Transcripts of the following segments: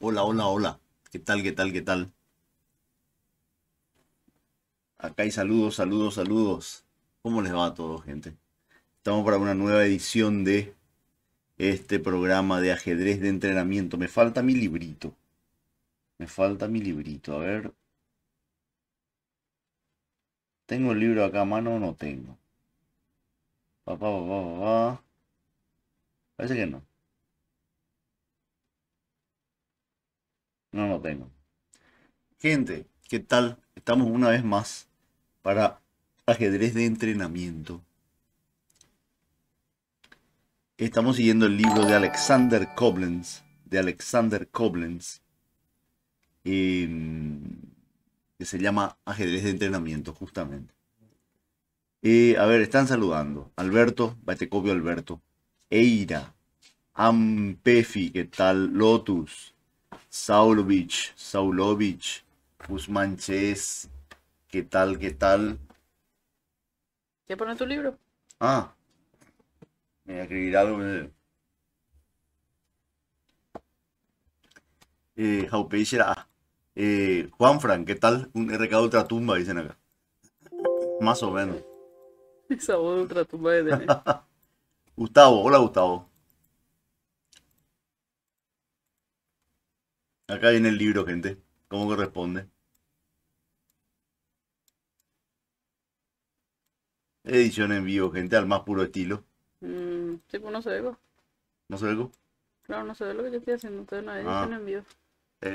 Hola, hola, hola. ¿Qué tal, qué tal, qué tal? Acá hay saludos, saludos, saludos. ¿Cómo les va a todos, gente? Estamos para una nueva edición de este programa de ajedrez de entrenamiento. Me falta mi librito. Me falta mi librito. A ver. ¿Tengo el libro acá a mano o no tengo? Papá, papá, papá. Parece que no. No lo tengo. Gente, ¿qué tal? Estamos una vez más para ajedrez de entrenamiento. Estamos siguiendo el libro de Alexander Koblenz. De Alexander Koblenz. Em, que se llama ajedrez de entrenamiento, justamente. Eh, a ver, están saludando. Alberto, copio Alberto. Eira. Ampefi, ¿qué tal? Lotus. Saulovich, Saulovich, Guzmán Ches, ¿qué tal, qué tal? ¿Qué pone tu libro? Ah, me voy a escribir algo. Eh, ah, eh, Juan Fran, ¿qué tal? Un RK de Ultratumba, dicen acá. Más o menos. Esa voz de Ultratumba de Gustavo, hola Gustavo. Acá viene el libro, gente. ¿Cómo corresponde. Edición en vivo, gente, al más puro estilo. Mmm. sí, pues no se ve. Pues. ¿No se ve? Pues? Claro, no se ve lo que yo estoy haciendo, entonces no ah. edición en vivo. Eh,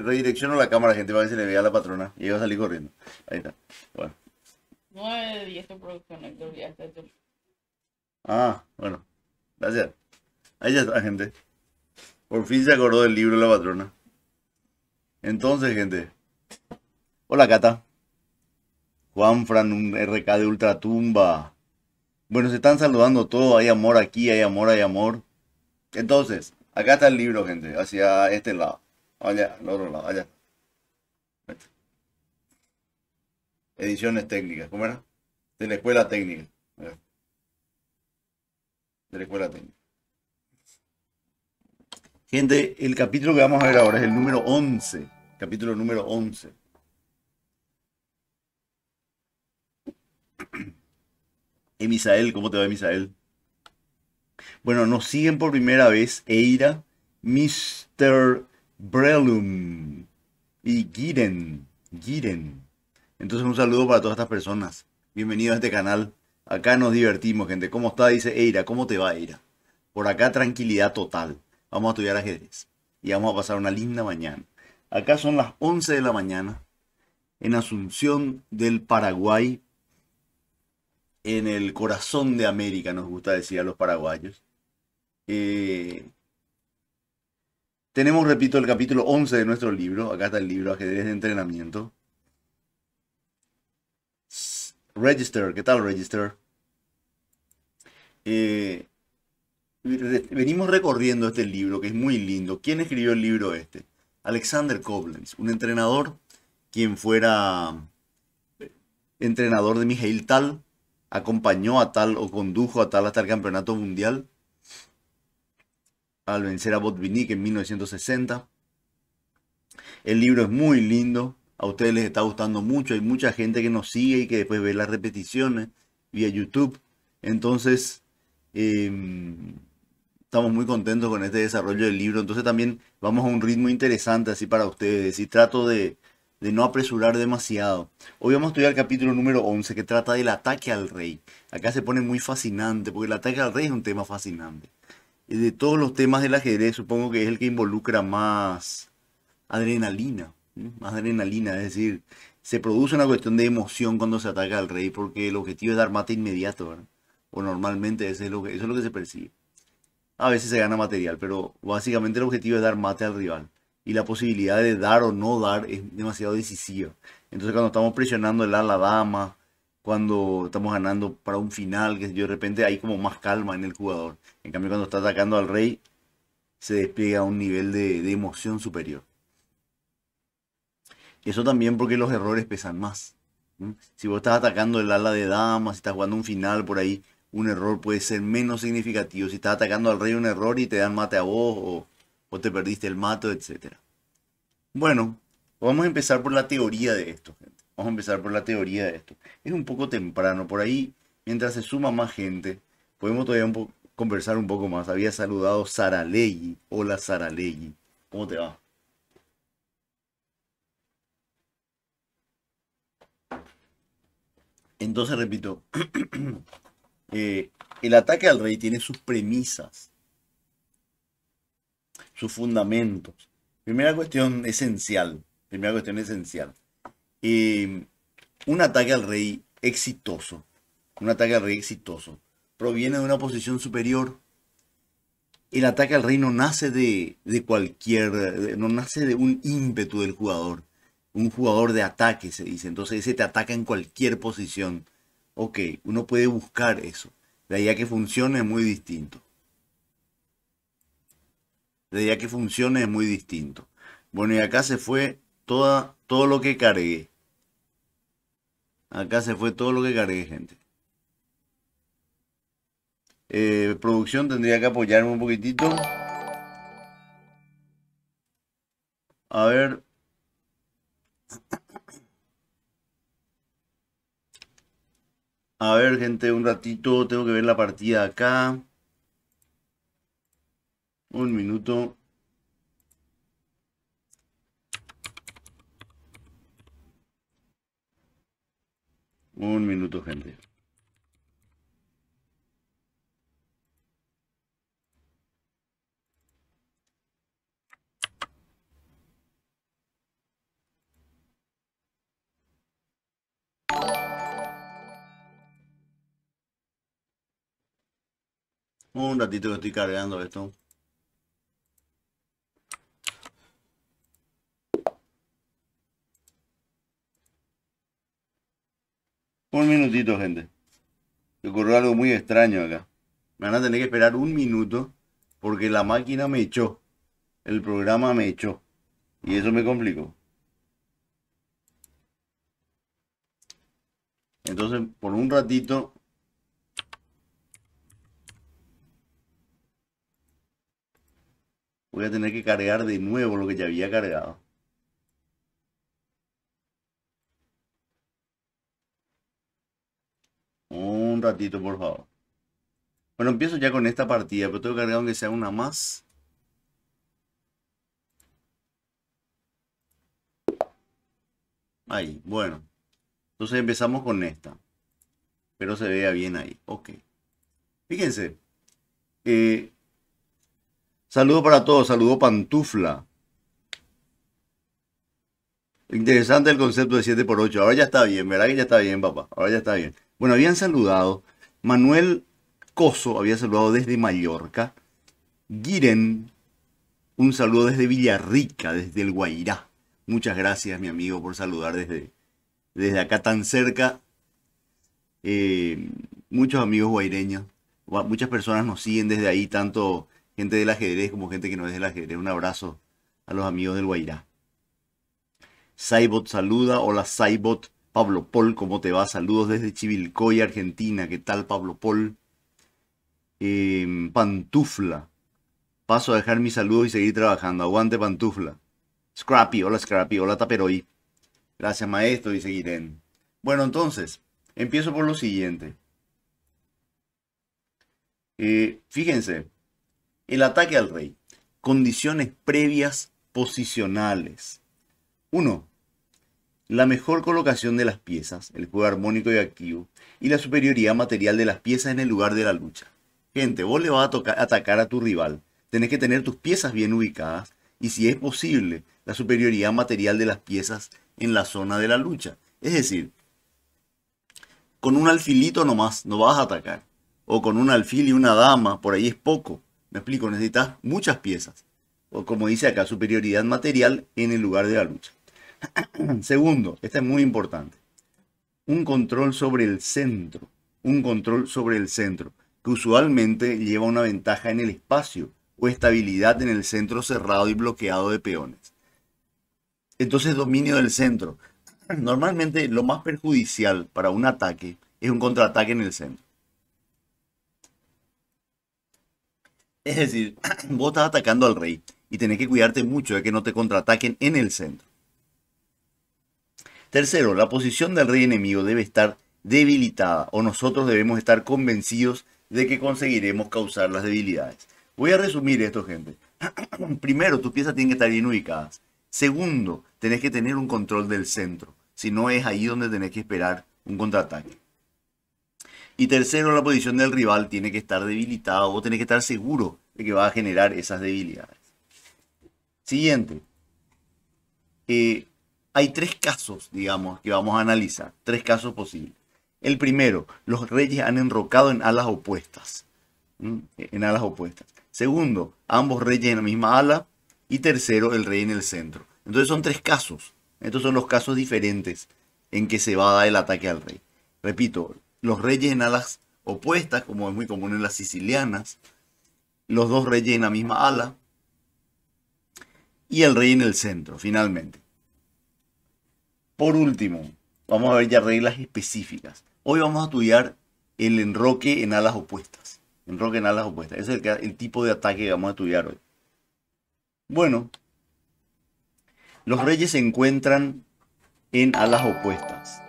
redirecciono, la cámara, gente, para que se le vea a la patrona. Y iba a salir corriendo. Ahí está. Bueno. 9 de 10 producción, Héctor, Ah, bueno. Gracias. Ahí ya está, gente. Por fin se acordó del libro la patrona. Entonces, gente. Hola, Cata. Fran, un RK de Ultratumba. Bueno, se están saludando todos. Hay amor aquí, hay amor, hay amor. Entonces, acá está el libro, gente. Hacia este lado. Allá, al otro lado, allá. Ediciones técnicas. ¿Cómo era? De la escuela técnica. De la escuela técnica. Gente, el capítulo que vamos a ver ahora es el número 11. Capítulo número 11. Emisael, ¿cómo te va Emisael? Bueno, nos siguen por primera vez Eira, Mr. Brelum y Giren. Giren. Entonces un saludo para todas estas personas. Bienvenidos a este canal. Acá nos divertimos, gente. ¿Cómo está? Dice Eira. ¿Cómo te va, Eira? Por acá tranquilidad total vamos a estudiar ajedrez y vamos a pasar una linda mañana. Acá son las 11 de la mañana en Asunción del Paraguay, en el corazón de América, nos gusta decir a los paraguayos. Eh, tenemos, repito, el capítulo 11 de nuestro libro. Acá está el libro Ajedrez de Entrenamiento. Register, ¿qué tal Register? Eh, venimos recorriendo este libro que es muy lindo. ¿Quién escribió el libro este? Alexander Koblenz, un entrenador quien fuera eh, entrenador de Mijail Tal, acompañó a Tal o condujo a Tal hasta el campeonato mundial al vencer a Botvinnik en 1960. El libro es muy lindo, a ustedes les está gustando mucho, hay mucha gente que nos sigue y que después ve las repeticiones vía YouTube. Entonces, eh, estamos muy contentos con este desarrollo del libro, entonces también vamos a un ritmo interesante así para ustedes y trato de, no apresurar demasiado. Hoy vamos a estudiar el capítulo número 11 que trata del ataque al rey. Acá se pone muy fascinante porque el ataque al rey es un tema fascinante. De todos los temas del ajedrez supongo que es el que involucra más adrenalina, más adrenalina, es decir, se produce una cuestión de emoción cuando se ataca al rey porque el objetivo es dar mate inmediato, o normalmente es lo que, eso es lo que se percibe a veces se gana material, pero básicamente el objetivo es dar mate al rival. Y la posibilidad de dar o no dar es demasiado decisiva. Entonces cuando estamos presionando el ala dama, cuando estamos ganando para un final, que de repente hay como más calma en el jugador. En cambio cuando está atacando al rey, se despliega a un nivel de, de emoción superior. Eso también porque los errores pesan más. Si vos estás atacando el ala de dama, si estás jugando un final por ahí, un error puede ser menos significativo. Si estás atacando al rey un error y te dan mate a vos o, te perdiste el mato, etc. Bueno, vamos a empezar por la teoría de esto, Vamos a empezar por la teoría de esto. Es un poco temprano, por ahí, mientras se suma más gente, podemos todavía conversar un poco más. Había saludado Sara Leyi. Hola Sara Ley. ¿Cómo te va? Entonces, repito, Eh, el ataque al rey tiene sus premisas, sus fundamentos. Primera cuestión esencial, primera cuestión esencial. Em, un ataque al rey exitoso, un ataque al rey exitoso, proviene de una posición superior. El ataque al rey no nace de, de cualquier, no nace de un ímpetu del jugador. Un jugador de ataque, se dice. Entonces ese te ataca en cualquier posición Ok, uno puede buscar eso. De ahí que funcione es muy distinto. De allá que funcione es muy distinto. Bueno, y acá se fue toda, todo lo que cargué. Acá se fue todo lo que cargué, gente. Eh, producción tendría que apoyarme un poquitito. A ver. A ver, gente, un ratito. Tengo que ver la partida acá. Un minuto. Un minuto, gente. Un ratito que estoy cargando esto. Un minutito, gente. Me ocurrió algo muy extraño acá. Me van a tener que esperar un minuto porque la máquina me echó. El programa me echó. Y eso me complicó. Entonces, por un ratito Voy a tener que cargar de nuevo lo que ya había cargado. Un ratito, por favor. Bueno, empiezo ya con esta partida, pero tengo que cargar aunque sea una más. Ahí, bueno. Entonces empezamos con esta. Pero se vea bien ahí. Ok. Fíjense. Eh, Saludo para todos, saludo pantufla. Interesante el concepto de 7x8. Ahora ya está bien, ¿verdad que ya está bien, papá? Ahora ya está bien. Bueno, habían saludado. Manuel Coso había saludado desde Mallorca. Giren, un saludo desde Villarrica, desde el Guairá. Muchas gracias, mi amigo, por saludar desde, desde acá tan cerca. Eh, muchos amigos guaireños, muchas personas nos siguen desde ahí, tanto gente del ajedrez como gente que no es del ajedrez. Un abrazo a los amigos del Guairá. Saibot saluda. Hola Saibot. Pablo Pol, ¿cómo te va? Saludos desde Chivilcoy, Argentina. ¿Qué tal, Pablo Pol? Em, pantufla. Paso a dejar mi saludo y seguir trabajando. Aguante, Pantufla. Scrappy, hola Scrappy, hola Taperoy. Gracias, maestro, y seguiré. Bueno, entonces, empiezo por lo siguiente. Eh, fíjense, el ataque al rey. Condiciones previas posicionales. 1. La mejor colocación de las piezas, el juego armónico y activo, y la superioridad material de las piezas en el lugar de la lucha. Gente, vos le vas a tocar, atacar a tu rival. Tenés que tener tus piezas bien ubicadas y si es posible, la superioridad material de las piezas en la zona de la lucha. Es decir, con un alfilito nomás no vas a atacar. O con un alfil y una dama, por ahí es poco. Me explico, necesitas muchas piezas. O como dice acá, superioridad material en el lugar de la lucha. Segundo, este es muy importante. Un control sobre el centro. Un control sobre el centro. Que usualmente lleva una ventaja en el espacio o estabilidad en el centro cerrado y bloqueado de peones. Entonces, dominio del centro. Normalmente lo más perjudicial para un ataque es un contraataque en el centro. Es decir, vos estás atacando al rey y tenés que cuidarte mucho de que no te contraataquen en el centro. Tercero, la posición del rey enemigo debe estar debilitada o nosotros debemos estar convencidos de que conseguiremos causar las debilidades. Voy a resumir esto, gente. Primero, tus piezas tienen que estar bien ubicadas. Segundo, tenés que tener un control del centro. Si no, es ahí donde tenés que esperar un contraataque. Y tercero, la posición del rival tiene que estar debilitada o tiene que estar seguro de que va a generar esas debilidades. Siguiente. Eh, hay tres casos, digamos, que vamos a analizar. Tres casos posibles. El primero, los reyes han enrocado en alas opuestas. En alas opuestas. Segundo, ambos reyes en la misma ala. Y tercero, el rey en el centro. Entonces son tres casos. Estos son los casos diferentes en que se va a dar el ataque al rey. Repito, los reyes en alas opuestas, como es muy común en las sicilianas, los dos reyes en la misma ala y el rey en el centro, finalmente. Por último, vamos a ver ya reglas específicas. Hoy vamos a estudiar el enroque en alas opuestas. Enroque en alas opuestas. Ese es el, tipo de ataque que vamos a estudiar hoy. Bueno, los reyes se encuentran en alas opuestas.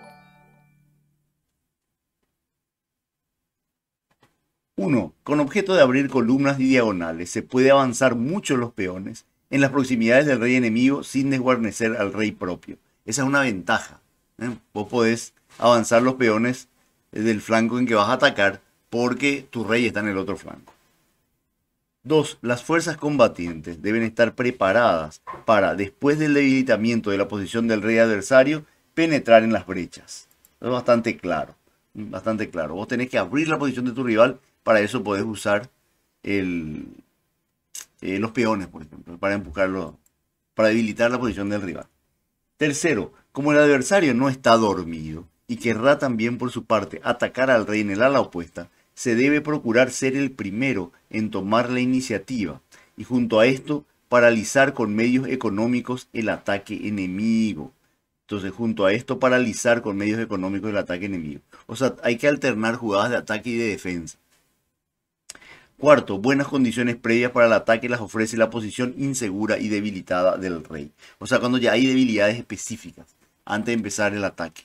1. Con objeto de abrir columnas y diagonales, se puede avanzar mucho los peones en las proximidades del rey enemigo sin desguarnecer al rey propio. Esa es una ventaja. ¿eh? Vos podés avanzar los peones eh, del flanco en que vas a atacar porque tu rey está en el otro flanco. 2. Las fuerzas combatientes deben estar preparadas para, después del debilitamiento de la posición del rey adversario, penetrar en las brechas. Es bastante claro, bastante claro. Vos tenés que abrir la posición de tu rival para eso puedes usar eh, los peones, por ejemplo, para empujarlo, para debilitar la posición del rival. Tercero, como el adversario no está dormido y querrá también por su parte atacar al rey en el ala opuesta, se debe procurar ser el primero en tomar la iniciativa y junto a esto paralizar con medios económicos el ataque enemigo. Entonces, junto a esto, paralizar con medios económicos el ataque enemigo. O sea, hay que alternar jugadas de ataque y de defensa. Cuarto, buenas condiciones previas para el ataque las ofrece la posición insegura y debilitada del rey. O sea, cuando ya hay debilidades específicas antes de empezar el ataque.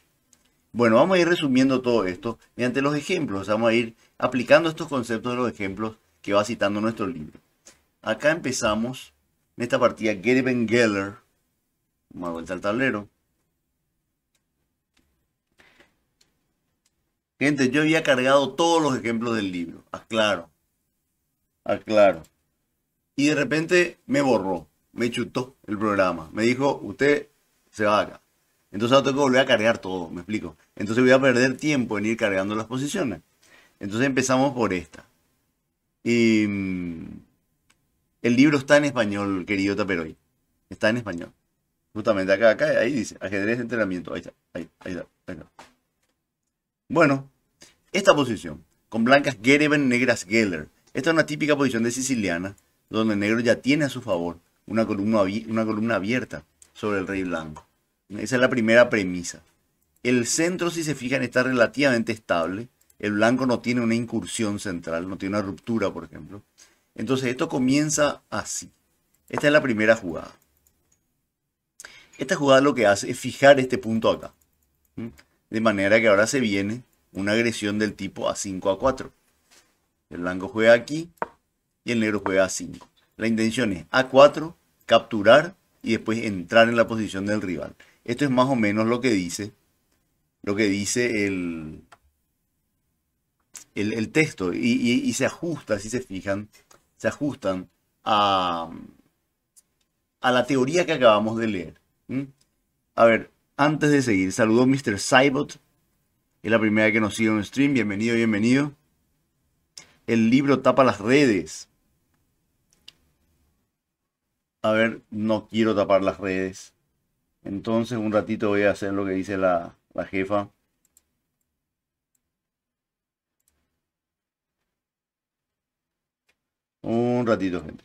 Bueno, vamos a ir resumiendo todo esto mediante los ejemplos. Vamos a ir aplicando estos conceptos de los ejemplos que va citando nuestro libro. Acá empezamos en esta partida Gerben Geller. Vamos a vuelta al tablero. Gente, yo había cargado todos los ejemplos del libro, aclaro. Ah, Aclaro. Ah, y de repente me borró, me chutó el programa. Me dijo, usted se va acá. Entonces ahora tengo que volver a cargar todo, me explico. Entonces voy a perder tiempo en ir cargando las posiciones. Entonces empezamos por esta. Y mm, el libro está en español, querido Taperoy. Está en español. Justamente acá, acá, ahí dice, ajedrez de entrenamiento. Ahí está, ahí, está, ahí está. Bueno, esta posición, con blancas Gereben, negras Geller. Esta es una típica posición de siciliana, donde el negro ya tiene a su favor una columna, una columna abierta sobre el rey blanco. Esa es la primera premisa. El centro, si se fijan, está relativamente estable. El blanco no tiene una incursión central, no tiene una ruptura, por ejemplo. Entonces esto comienza así. Esta es la primera jugada. Esta jugada lo que hace es fijar este punto acá. De manera que ahora se viene una agresión del tipo A5 a 4. El blanco juega aquí y el negro juega a 5. La intención es A4, capturar y después entrar en la posición del rival. Esto es más o menos lo que dice, lo que dice el, el, texto. Y, se ajusta, si se fijan, se ajustan a, la teoría que acabamos de leer. ¿Mm? A ver, antes de seguir, saludo Mr. Cybot. Es la primera que nos sigue en stream. Bienvenido, bienvenido. El libro tapa las redes. A ver, no quiero tapar las redes. Entonces un ratito voy a hacer lo que dice la, la jefa. Un ratito, gente.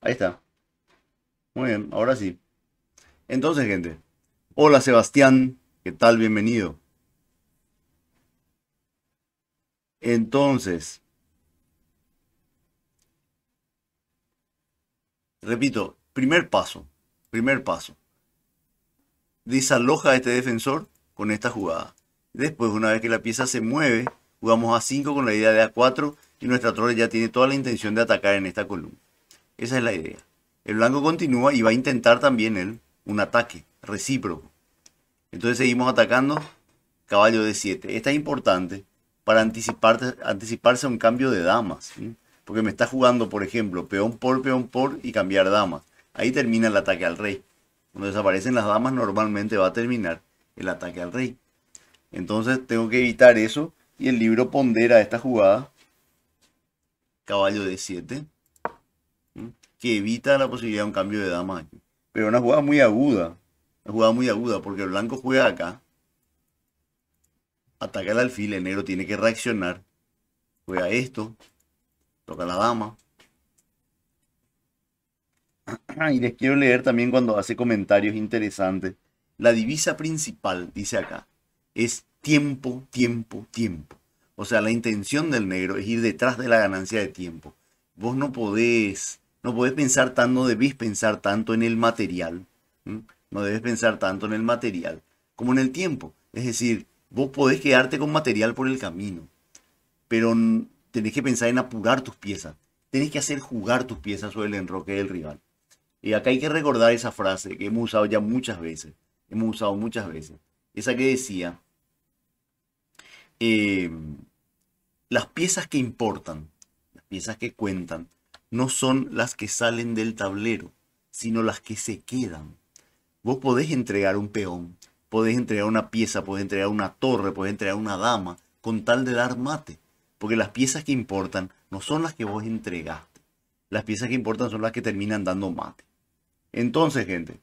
Ahí está. Muy bien, ahora sí. Entonces, gente. Hola, Sebastián. ¿Qué tal? Bienvenido. Entonces, repito, primer paso, primer paso. Desaloja a este defensor con esta jugada. Después, una vez que la pieza se mueve, jugamos a 5 con la idea de A4 y nuestra torre ya tiene toda la intención de atacar en esta columna. Esa es la idea. El blanco continúa y va a intentar también él un ataque recíproco. Entonces seguimos atacando caballo de 7. Esta es importante para anticiparse a un cambio de damas. Porque me está jugando, por ejemplo, peón por, peón por y cambiar damas. Ahí termina el ataque al rey. Cuando desaparecen las damas normalmente va a terminar el ataque al rey. Entonces tengo que evitar eso y el libro pondera esta jugada. Caballo de 7. Que evita la posibilidad de un cambio de damas. Pero una jugada muy aguda. Una jugada muy aguda porque el blanco juega acá. Ataca el alfil, el negro tiene que reaccionar. Juega esto. Toca la dama. Y les quiero leer también cuando hace comentarios interesantes. La divisa principal, dice acá, es tiempo, tiempo, tiempo. O sea, la intención del negro es ir detrás de la ganancia de tiempo. Vos no podés, no podés pensar tanto, no pensar tanto en el material. No debes pensar tanto en el material como en el tiempo. Es decir, vos podés quedarte con material por el camino, pero tenés que pensar en apurar tus piezas. Tenés que hacer jugar tus piezas sobre el enroque del rival. Y acá hay que recordar esa frase que hemos usado ya muchas veces. Hemos usado muchas veces. Esa que decía, eh, las piezas que importan, las piezas que cuentan, no son las que salen del tablero, sino las que se quedan. Vos podés entregar un peón, podés entregar una pieza, podés entregar una torre, podés entregar una dama, con tal de dar mate. Porque las piezas que importan no son las que vos entregaste. Las piezas que importan son las que terminan dando mate. Entonces, gente,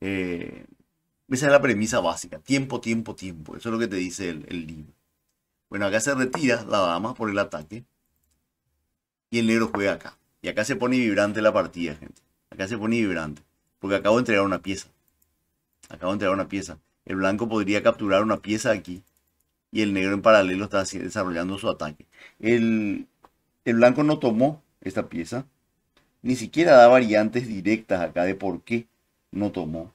eh, esa es la premisa básica. Tiempo, tiempo, tiempo. Eso es lo que te dice el libro. Bueno, acá se retira la dama por el ataque. Y el negro juega acá. Y acá se pone vibrante la partida, gente. Acá se pone vibrante. Porque acabo de entregar una pieza. Acabo de entregar una pieza. El blanco podría capturar una pieza aquí. Y el negro en paralelo está desarrollando su ataque. El, blanco no tomó esta pieza. Ni siquiera da variantes directas acá de por qué no tomó.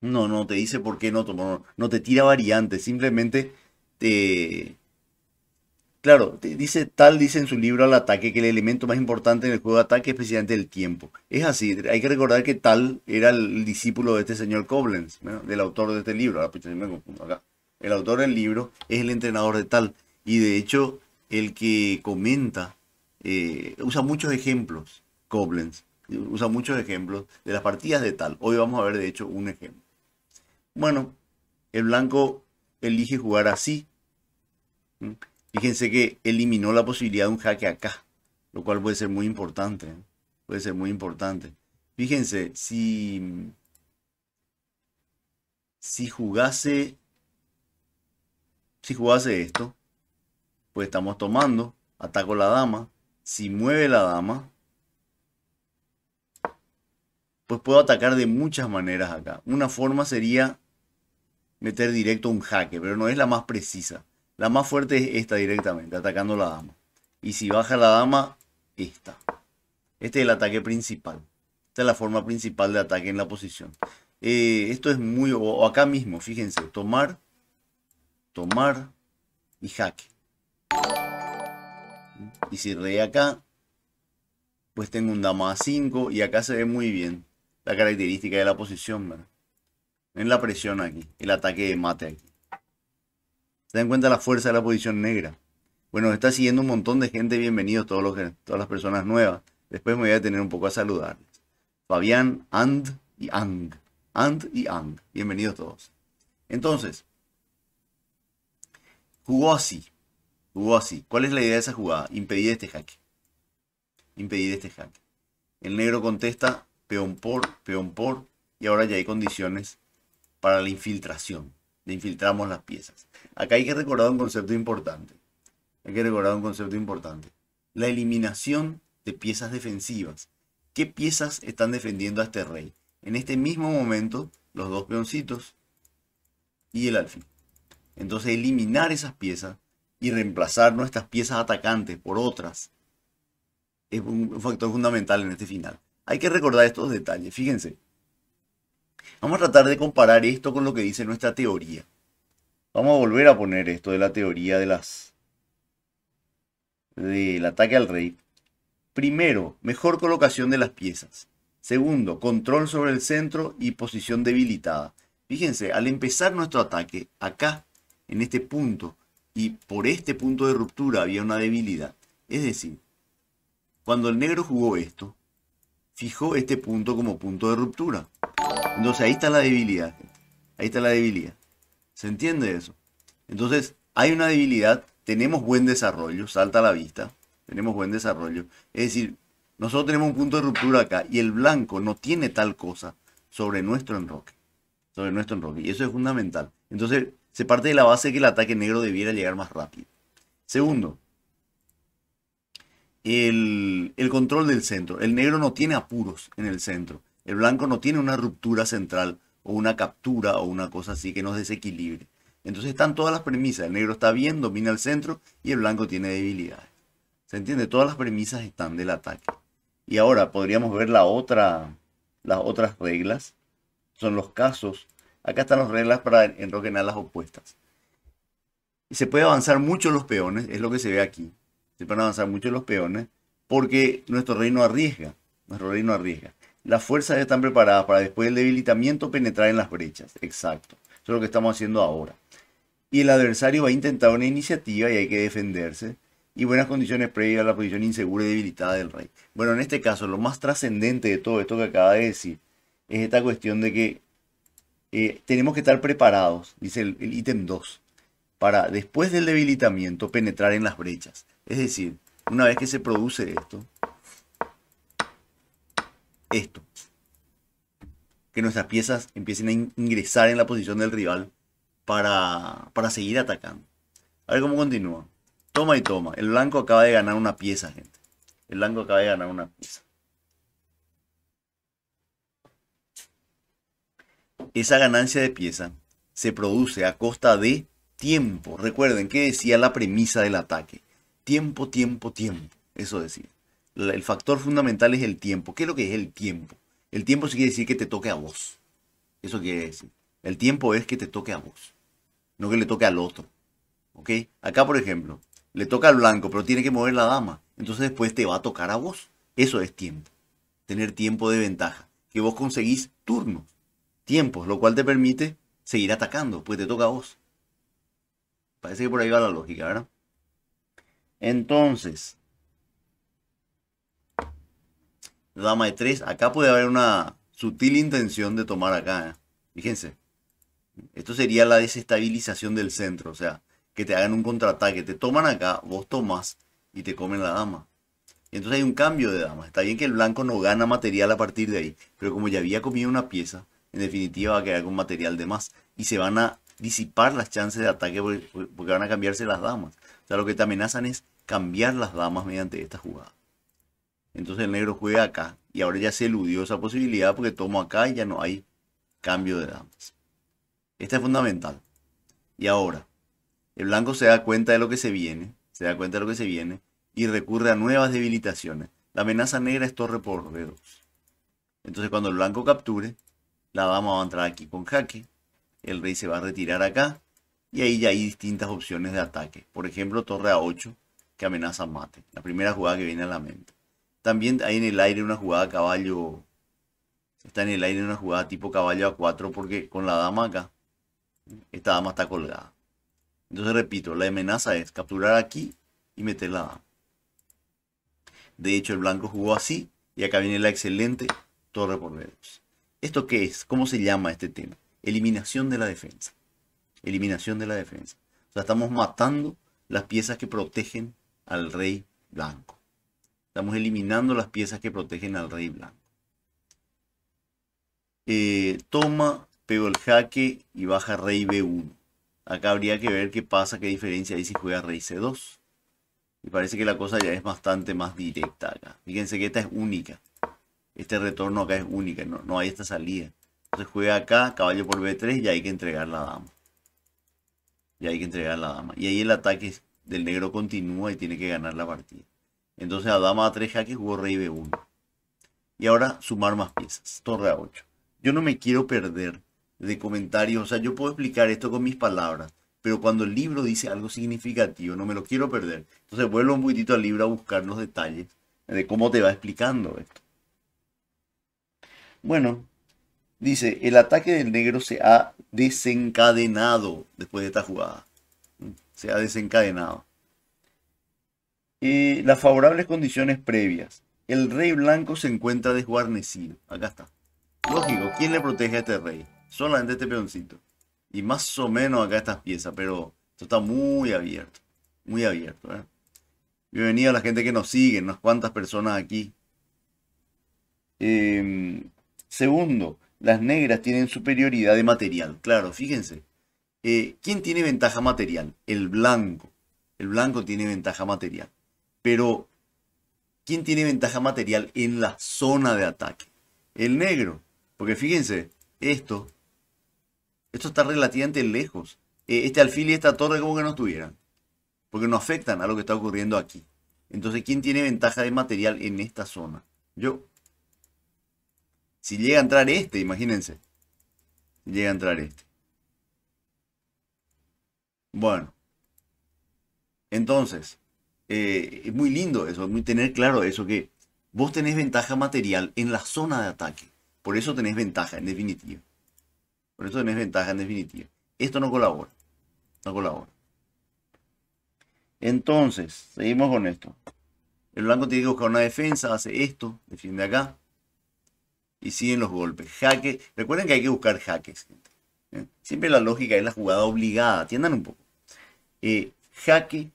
No, no te dice por qué no tomó. No te tira variantes. Simplemente te Claro, dice tal, dice en su libro al ataque, que el elemento más importante en el juego de ataque es precisamente el tiempo. Es así, hay que recordar que tal era el discípulo de este señor Koblenz, del autor de este libro. Pues, el autor del libro es el entrenador de tal. Y de hecho, el que comenta eh, usa muchos ejemplos, Koblenz, usa muchos ejemplos de las partidas de tal. Hoy vamos a ver, de hecho, un ejemplo. Bueno, el blanco elige jugar así. Fíjense que eliminó la posibilidad de un jaque acá, lo cual puede ser muy importante. Puede ser muy importante. Fíjense, si, si jugase si jugase esto, pues estamos tomando, ataco la dama, si mueve la dama, pues puedo atacar de muchas maneras acá. Una forma sería meter directo un jaque, pero no es la más precisa. La más fuerte es esta directamente, atacando la dama. Y si baja la dama, esta. Este es el ataque principal. Esta es la forma principal de ataque en la posición. Eh, esto es muy... O, acá mismo, fíjense. Tomar, tomar y jaque. Y si rey acá, pues tengo un dama a 5 y acá se ve muy bien la característica de la posición, En la presión aquí, el ataque de mate aquí. Se dan cuenta la fuerza de la posición negra. Bueno, está siguiendo un montón de gente. Bienvenidos todos los, todas las personas nuevas. Después me voy a tener un poco a saludarles. Fabián, And y Ang. And y Ang. Bienvenidos todos. Entonces, jugó así. Jugó así. ¿Cuál es la idea de esa jugada? Impedir este jaque. Impedir este jaque. El negro contesta peón por, peón por. Y ahora ya hay condiciones para la infiltración. Le infiltramos las piezas. Acá hay que recordar un concepto importante. Hay que recordar un concepto importante. La eliminación de piezas defensivas. ¿Qué piezas están defendiendo a este rey? En este mismo momento, los dos peoncitos y el alfil. Entonces, eliminar esas piezas y reemplazar nuestras piezas atacantes por otras es un factor fundamental en este final. Hay que recordar estos detalles. Fíjense. Vamos a tratar de comparar esto con lo que dice nuestra teoría. Vamos a volver a poner esto de la teoría de las del ataque al rey. Primero, mejor colocación de las piezas. Segundo, control sobre el centro y posición debilitada. Fíjense, al empezar nuestro ataque, acá, en este punto, y por este punto de ruptura había una debilidad. Es decir, cuando el negro jugó esto, fijó este punto como punto de ruptura. Entonces ahí está la debilidad. Ahí está la debilidad. ¿Se entiende eso? Entonces, hay una debilidad, tenemos buen desarrollo, salta a la vista, tenemos buen desarrollo. Es decir, nosotros tenemos un punto de ruptura acá y el blanco no tiene tal cosa sobre nuestro enroque. Sobre nuestro enroque. Y eso es fundamental. Entonces, se parte de la base que el ataque negro debiera llegar más rápido. Segundo, el, el control del centro. El negro no tiene apuros en el centro. El blanco no tiene una ruptura central o una captura o una cosa así que nos desequilibre. Entonces están todas las premisas. El negro está bien, domina el centro y el blanco tiene debilidades. ¿Se entiende? Todas las premisas están del ataque. Y ahora podríamos ver la otra, las otras reglas. Son los casos. Acá están las reglas para enroquenar las opuestas. y Se puede avanzar mucho los peones, es lo que se ve aquí. Se pueden avanzar mucho los peones porque nuestro reino arriesga. Nuestro reino arriesga las fuerzas están preparadas para después del debilitamiento penetrar en las brechas. Exacto. Eso es lo que estamos haciendo ahora. Y el adversario va a intentar una iniciativa y hay que defenderse. Y buenas condiciones previas a la posición insegura y debilitada del rey. Bueno, en este caso, lo más trascendente de todo esto que acaba de decir es esta cuestión de que eh, tenemos que estar preparados, dice el, el ítem 2, para después del debilitamiento penetrar en las brechas. Es decir, una vez que se produce esto, esto. Que nuestras piezas empiecen a ingresar en la posición del rival para, para seguir atacando. A ver cómo continúa. Toma y toma. El blanco acaba de ganar una pieza, gente. El blanco acaba de ganar una pieza. Esa ganancia de pieza se produce a costa de tiempo. Recuerden que decía la premisa del ataque. Tiempo, tiempo, tiempo. Eso decía el factor fundamental es el tiempo. ¿Qué es lo que es el tiempo? El tiempo sí quiere decir que te toque a vos. Eso quiere decir. El tiempo es que te toque a vos, no que le toque al otro. ¿Ok? Acá, por ejemplo, le toca al blanco, pero tiene que mover la dama. Entonces después te va a tocar a vos. Eso es tiempo. Tener tiempo de ventaja. Que vos conseguís turnos, tiempos, lo cual te permite seguir atacando, pues te toca a vos. Parece que por ahí va la lógica, ¿verdad? Entonces, dama de 3. Acá puede haber una sutil intención de tomar acá. ¿eh? Fíjense. Esto sería la desestabilización del centro. O sea, que te hagan un contraataque. Te toman acá, vos tomas y te comen la dama. Y entonces hay un cambio de dama. Está bien que el blanco no gana material a partir de ahí. Pero como ya había comido una pieza, en definitiva va a quedar con material de más. Y se van a disipar las chances de ataque porque van a cambiarse las damas. O sea, lo que te amenazan es cambiar las damas mediante esta jugada. Entonces el negro juega acá. Y ahora ya se eludió esa posibilidad porque tomo acá y ya no hay cambio de damas. Esta es fundamental. Y ahora, el blanco se da cuenta de lo que se viene. Se da cuenta de lo que se viene. Y recurre a nuevas debilitaciones. La amenaza negra es torre por b Entonces cuando el blanco capture, la dama va a entrar aquí con jaque. El rey se va a retirar acá. Y ahí ya hay distintas opciones de ataque. Por ejemplo, torre a 8 que amenaza mate. La primera jugada que viene a la mente. También hay en el aire una jugada caballo. Está en el aire una jugada tipo caballo a 4 porque con la dama acá, esta dama está colgada. Entonces repito, la amenaza es capturar aquí y meter la dama. De hecho, el blanco jugó así y acá viene la excelente torre por dedos. ¿Esto qué es? ¿Cómo se llama este tema? Eliminación de la defensa. Eliminación de la defensa. O sea, estamos matando las piezas que protegen al rey blanco. Estamos eliminando las piezas que protegen al rey blanco. Eh, toma, pego el jaque y baja rey B1. Acá habría que ver qué pasa, qué diferencia hay si juega rey C2. Y parece que la cosa ya es bastante más directa acá. Fíjense que esta es única. Este retorno acá es única, no, no hay esta salida. Entonces juega acá, caballo por B3 y hay que entregar la dama. Y hay que entregar la dama. Y ahí el ataque del negro continúa y tiene que ganar la partida. Entonces a dama a 3 jaque jugó rey b1. Y ahora sumar más piezas. Torre a 8. Yo no me quiero perder de comentarios. O sea, yo puedo explicar esto con mis palabras. Pero cuando el libro dice algo significativo, no me lo quiero perder. Entonces vuelvo un poquitito al libro a buscar los detalles de cómo te va explicando esto. Bueno, dice, el ataque del negro se ha desencadenado después de esta jugada. Se ha desencadenado. Y las favorables condiciones previas. El rey blanco se encuentra desguarnecido. Acá está. Lógico, ¿quién le protege a este rey? Solamente este peoncito. Y más o menos acá estas piezas, pero esto está muy abierto. Muy abierto. ¿eh? Bienvenido a la gente que nos sigue, unas cuantas personas aquí. Em, segundo, las negras tienen superioridad de material. Claro, fíjense. Eh, ¿Quién tiene ventaja material? El blanco. El blanco tiene ventaja material. Pero, ¿quién tiene ventaja material en la zona de ataque? El negro. Porque fíjense, esto, esto está relativamente lejos. E, este alfil y esta torre como que no estuvieran. Porque no afectan a lo que está ocurriendo aquí. Entonces, ¿quién tiene ventaja de material en esta zona? Yo. Si llega a entrar este, imagínense. llega a entrar este. Bueno. Entonces, eh, es muy lindo eso, muy tener claro eso, que vos tenés ventaja material en la zona de ataque. Por eso tenés ventaja, en definitiva. Por eso tenés ventaja, en definitiva. Esto no colabora. No colabora. Entonces, seguimos con esto. El blanco tiene que buscar una defensa, hace esto, defiende acá. Y siguen los golpes. Jaque. Recuerden que hay que buscar jaques, ¿eh? Siempre la lógica es la jugada obligada. Atiendan un poco. Eh, jaque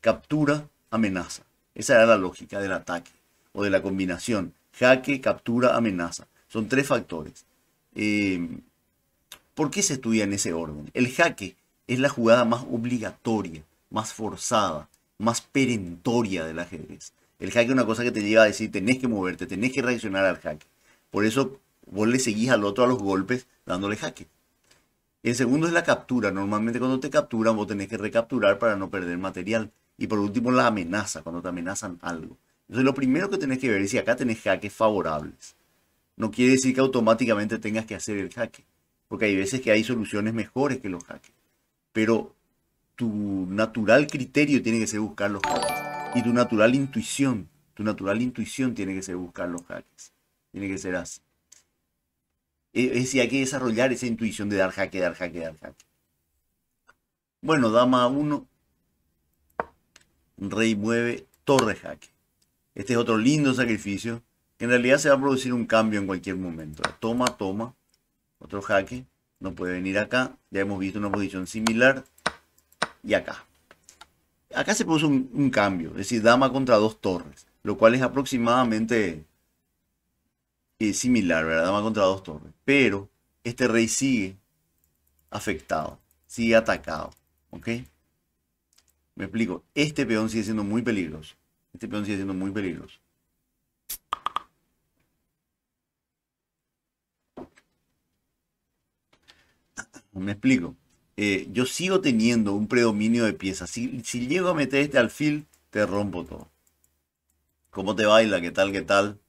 captura, amenaza. Esa era la lógica del ataque o de la combinación. Jaque, captura, amenaza. Son tres factores. Eh, ¿Por qué se estudia en ese orden? El jaque es la jugada más obligatoria, más forzada, más perentoria del ajedrez. El jaque es una cosa que te lleva a decir, tenés que moverte, tenés que reaccionar al jaque. Por eso vos le seguís al otro a los golpes dándole jaque. El segundo es la captura. Normalmente cuando te capturan vos tenés que recapturar para no perder material. Y por último, la amenaza, cuando te amenazan algo. Entonces, lo primero que tenés que ver es si acá tenés jaques favorables. No quiere decir que automáticamente tengas que hacer el jaque, porque hay veces que hay soluciones mejores que los jaques. Pero tu natural criterio tiene que ser buscar los jaques. Y tu natural intuición, tu natural intuición tiene que ser buscar los jaques. Tiene que ser así. E, es decir, hay que desarrollar esa intuición de dar jaque, dar jaque, dar jaque. Bueno, dama 1, rey mueve, torre jaque. Este es otro lindo sacrificio. en realidad se va a producir un cambio en cualquier momento. Toma, toma. Otro jaque. No puede venir acá. Ya hemos visto una posición similar. Y acá. Acá se produce un, cambio. Es decir, dama contra dos torres. Lo cual es aproximadamente eh, similar, ¿verdad? Dama contra dos torres. Pero este rey sigue afectado. Sigue atacado. ¿Ok? Me explico, este peón sigue siendo muy peligroso. Este peón sigue siendo muy peligroso. Me explico. Eh, yo sigo teniendo un predominio de piezas. Si, si llego a meter este alfil, te rompo todo. ¿Cómo te baila? ¿Qué tal? ¿Qué tal?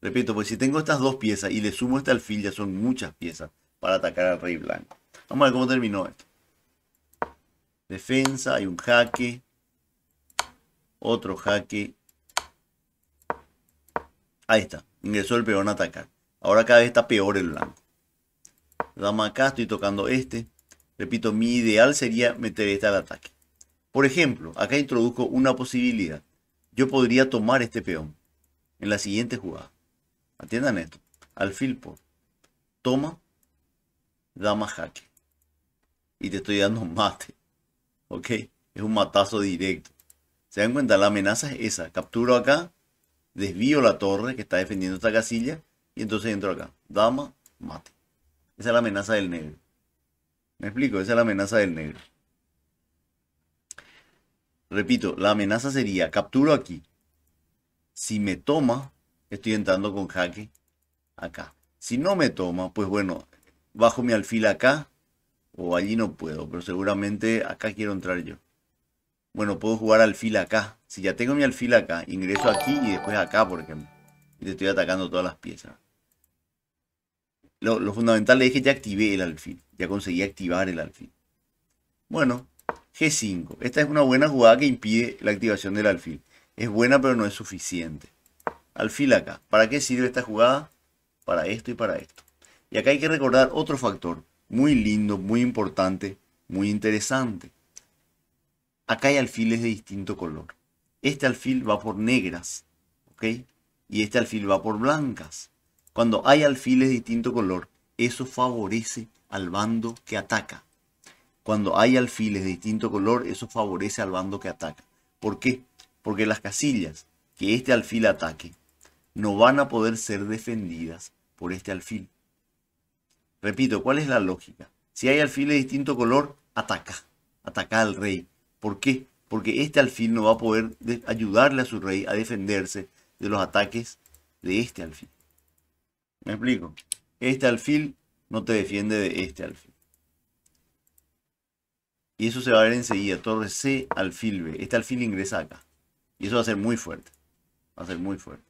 Repito, pues si tengo estas dos piezas y le sumo este alfil, ya son muchas piezas para atacar al rey blanco. Vamos a ver cómo terminó esto defensa, hay un jaque, otro jaque. Ahí está, ingresó el peón a atacar. Ahora cada vez está peor el blanco. Dama acá, estoy tocando este. Repito, mi ideal sería meter este al ataque. Por ejemplo, acá introduzco una posibilidad. Yo podría tomar este peón en la siguiente jugada. Atiendan esto. Alfil por. Toma. Dama jaque. Y te estoy dando mate. ¿Ok? Es un matazo directo. ¿Se dan cuenta? La amenaza es esa. Capturo acá, desvío la torre que está defendiendo esta casilla y entonces entro acá. Dama, mate. Esa es la amenaza del negro. ¿Me explico? Esa es la amenaza del negro. Repito, la amenaza sería capturo aquí. Si me toma, estoy entrando con jaque acá. Si no me toma, pues bueno, bajo mi alfil acá o allí no puedo, pero seguramente acá quiero entrar yo. Bueno, puedo jugar alfil acá. Si ya tengo mi alfil acá, ingreso aquí y después acá, porque ejemplo. estoy atacando todas las piezas. Lo, lo fundamental es que ya activé el alfil. Ya conseguí activar el alfil. Bueno, G5. Esta es una buena jugada que impide la activación del alfil. Es buena, pero no es suficiente. Alfil acá. ¿Para qué sirve esta jugada? Para esto y para esto. Y acá hay que recordar otro factor muy lindo, muy importante, muy interesante. Acá hay alfiles de distinto color. Este alfil va por negras, ¿ok? Y este alfil va por blancas. Cuando hay alfiles de distinto color, eso favorece al bando que ataca. Cuando hay alfiles de distinto color, eso favorece al bando que ataca. ¿Por qué? Porque las casillas que este alfil ataque no van a poder ser defendidas por este alfil. Repito, ¿cuál es la lógica? Si hay alfil de distinto color, ataca. Ataca al rey. ¿Por qué? Porque este alfil no va a poder ayudarle a su rey a defenderse de los ataques de este alfil. ¿Me explico? Este alfil no te defiende de este alfil. Y eso se va a ver enseguida. Torre C, alfil B. Este alfil ingresa acá. Y eso va a ser muy fuerte. Va a ser muy fuerte.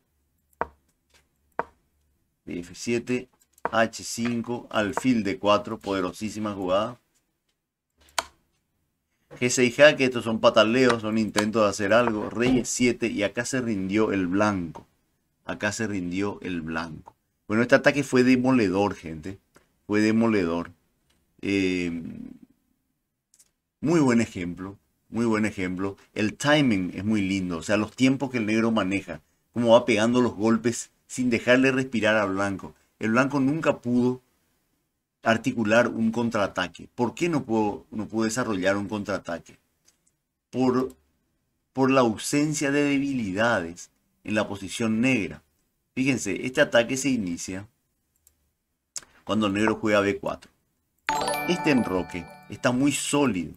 bf 7 H5, alfil de 4, poderosísima jugada. G6 jaque, estos son pataleos, son intentos de hacer algo. Rey 7 y acá se rindió el blanco. Acá se rindió el blanco. Bueno, este ataque fue demoledor, gente. Fue demoledor. Eh, muy buen ejemplo. Muy buen ejemplo. El timing es muy lindo. O sea, los tiempos que el negro maneja. Cómo va pegando los golpes sin dejarle respirar al blanco. El blanco nunca pudo articular un contraataque. ¿Por qué no pudo, desarrollar un contraataque? Por, por la ausencia de debilidades en la posición negra. Fíjense, este ataque se inicia cuando el negro juega B4. Este enroque está muy sólido,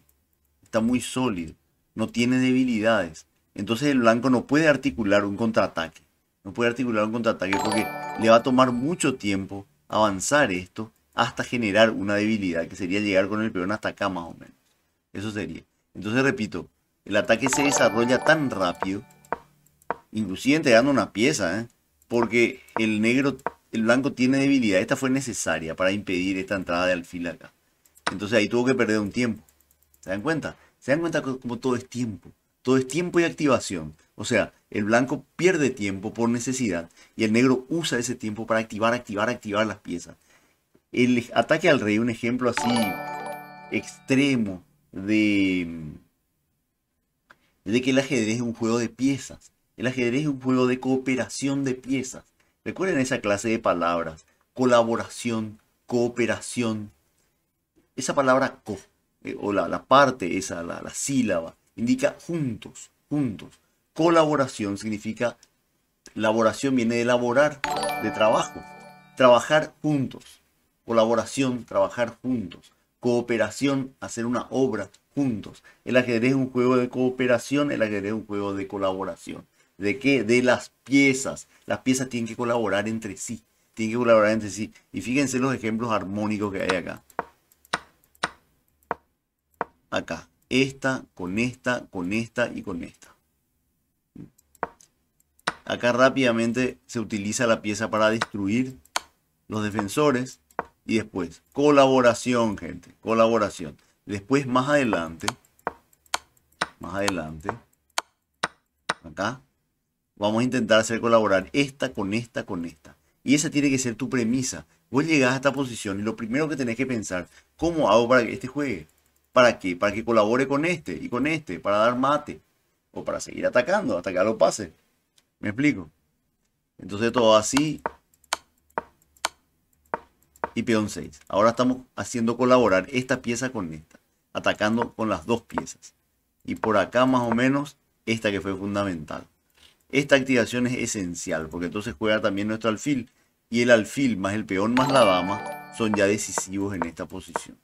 está muy sólido, no tiene debilidades. Entonces el blanco no puede articular un contraataque. No puede articular un contraataque porque le va a tomar mucho tiempo avanzar esto hasta generar una debilidad, que sería llegar con el peón hasta acá más o menos. Eso sería. Entonces, repito, el ataque se desarrolla tan rápido, inclusive entregando una pieza, ¿eh? porque el negro, el blanco tiene debilidad. Esta fue necesaria para impedir esta entrada de alfil acá. Entonces ahí tuvo que perder un tiempo. ¿Se dan cuenta? ¿Se dan cuenta como todo es tiempo? Todo es tiempo y activación. O sea, el blanco pierde tiempo por necesidad y el negro usa ese tiempo para activar, activar, activar las piezas. El ataque al rey, un ejemplo así extremo de, que el ajedrez es un juego de piezas. El ajedrez es un juego de cooperación de piezas. Recuerden esa clase de palabras. Colaboración, cooperación. Esa palabra co, eh, o la, parte, esa, la sílaba, indica juntos, juntos. Colaboración significa, laboración viene de elaborar, de trabajo, trabajar juntos. Colaboración, trabajar juntos. Cooperación, hacer una obra juntos. El ajedrez es un juego de cooperación, el ajedrez es un juego de colaboración. ¿De qué? De las piezas. Las piezas tienen que colaborar entre sí. Tienen que colaborar entre sí. Y fíjense los ejemplos armónicos que hay acá. Acá. Esta, con esta, con esta y con esta. Acá rápidamente se utiliza la pieza para destruir los defensores. Y después, colaboración, gente. Colaboración. Después, más adelante. Más adelante. Acá. Vamos a intentar hacer colaborar esta con esta con esta. Y esa tiene que ser tu premisa. Vos llegás a esta posición y lo primero que tenés que pensar, ¿cómo hago para que este juegue? ¿Para qué? Para que colabore con este y con este, para dar mate. O para seguir atacando hasta que lo pase. ¿Me explico? Entonces todo así y peón 6. Ahora estamos haciendo colaborar esta pieza con esta, atacando con las dos piezas. Y por acá más o menos esta que fue fundamental. Esta activación es esencial porque entonces juega también nuestro alfil y el alfil más el peón más la dama son ya decisivos en esta posición.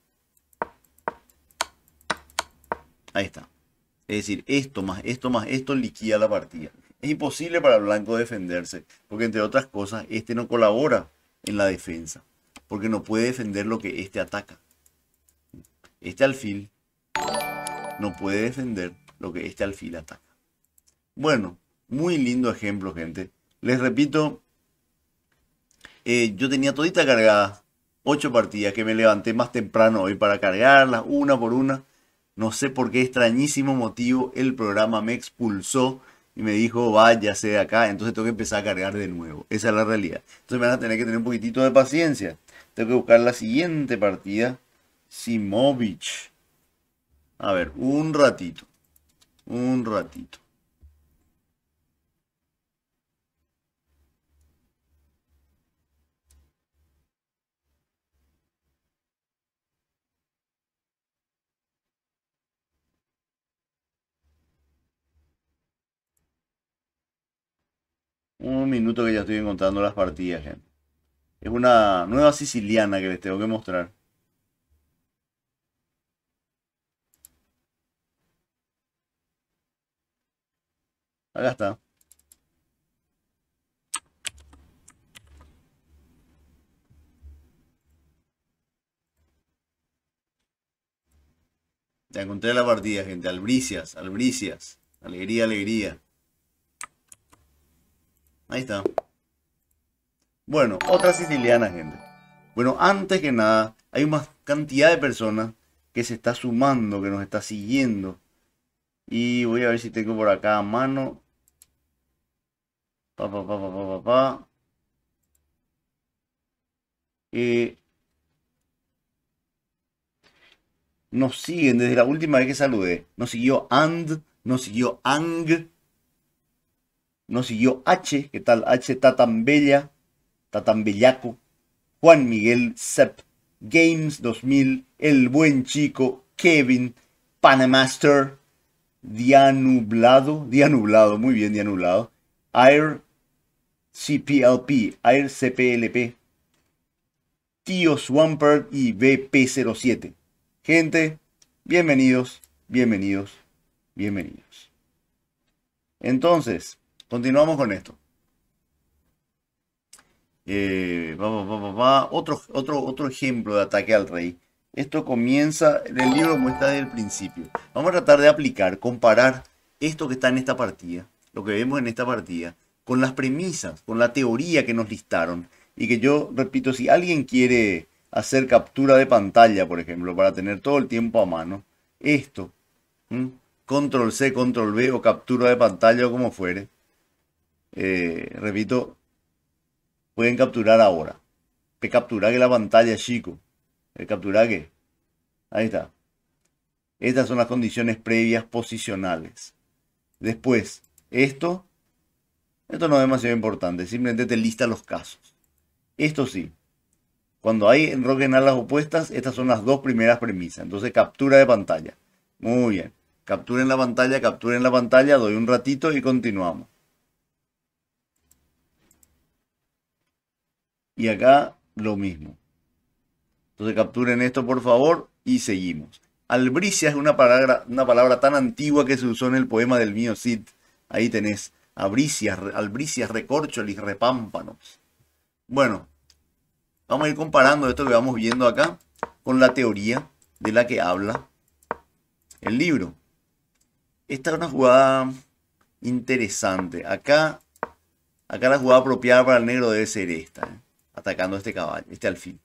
Ahí está. Es decir, esto más esto más esto liquida la partida es imposible para Blanco defenderse, porque entre otras cosas, este no colabora en la defensa, porque no puede defender lo que este ataca. Este alfil no puede defender lo que este alfil ataca. Bueno, muy lindo ejemplo, gente. Les repito, eh, yo tenía todita cargada, ocho partidas que me levanté más temprano hoy para cargarlas, una por una. No sé por qué extrañísimo motivo el programa me expulsó y me dijo, váyase de acá, entonces tengo que empezar a cargar de nuevo. Esa es la realidad. Entonces me van a tener que tener un poquitito de paciencia. Tengo que buscar la siguiente partida. Simovic. A ver, un ratito. Un ratito. Un minuto que ya estoy encontrando las partidas, gente. Es una nueva siciliana que les tengo que mostrar. Acá está. Ya encontré la partida, gente. Albricias, albricias. Alegría, alegría. Ahí está. Bueno, otra siciliana, gente. Bueno, antes que nada, hay una cantidad de personas que se está sumando, que nos está siguiendo. Y voy a ver si tengo por acá a mano. Pa, pa, pa, pa, pa, pa, pa. Eh, nos siguen desde la última vez que saludé. Nos siguió And, nos siguió Ang, nos siguió H, ¿qué tal? H bella tan bellaco Juan Miguel Sepp, Games 2000, El Buen Chico, Kevin, Panamaster, Dianublado, nublado muy bien nublado Air CPLP, Air CPLP, Tío Swampert y BP07. Gente, bienvenidos, bienvenidos, bienvenidos. Entonces, Continuamos con esto. vamos, eh, vamos, Otro, otro, otro ejemplo de ataque al rey. Esto comienza en el libro como está desde el principio. Vamos a tratar de aplicar, comparar esto que está en esta partida, lo que vemos en esta partida, con las premisas, con la teoría que nos listaron. Y que yo, repito, si alguien quiere hacer captura de pantalla, por ejemplo, para tener todo el tiempo a mano, esto, control C, control B o captura de pantalla o como fuere, eh, repito, pueden capturar ahora. Que captura que la pantalla, chico. Que eh, captura que. Ahí está. Estas son las condiciones previas posicionales. Después, esto. Esto no es demasiado importante. Simplemente te lista los casos. Esto sí. Cuando hay enroque en alas opuestas, estas son las dos primeras premisas. Entonces, captura de pantalla. Muy bien. Capturen la pantalla, capturen la pantalla, doy un ratito y continuamos. y acá lo mismo. Entonces capturen esto por favor y seguimos. Albricia es una palabra, una palabra tan antigua que se usó en el poema del mío Sid. Ahí tenés. Albricias, albricias, recorcholis, repámpanos. Bueno, vamos a ir comparando esto que vamos viendo acá con la teoría de la que habla el libro. Esta es una jugada interesante. Acá, acá la jugada apropiada para el negro debe ser esta. ¿eh? atacando este caballo, este alfil.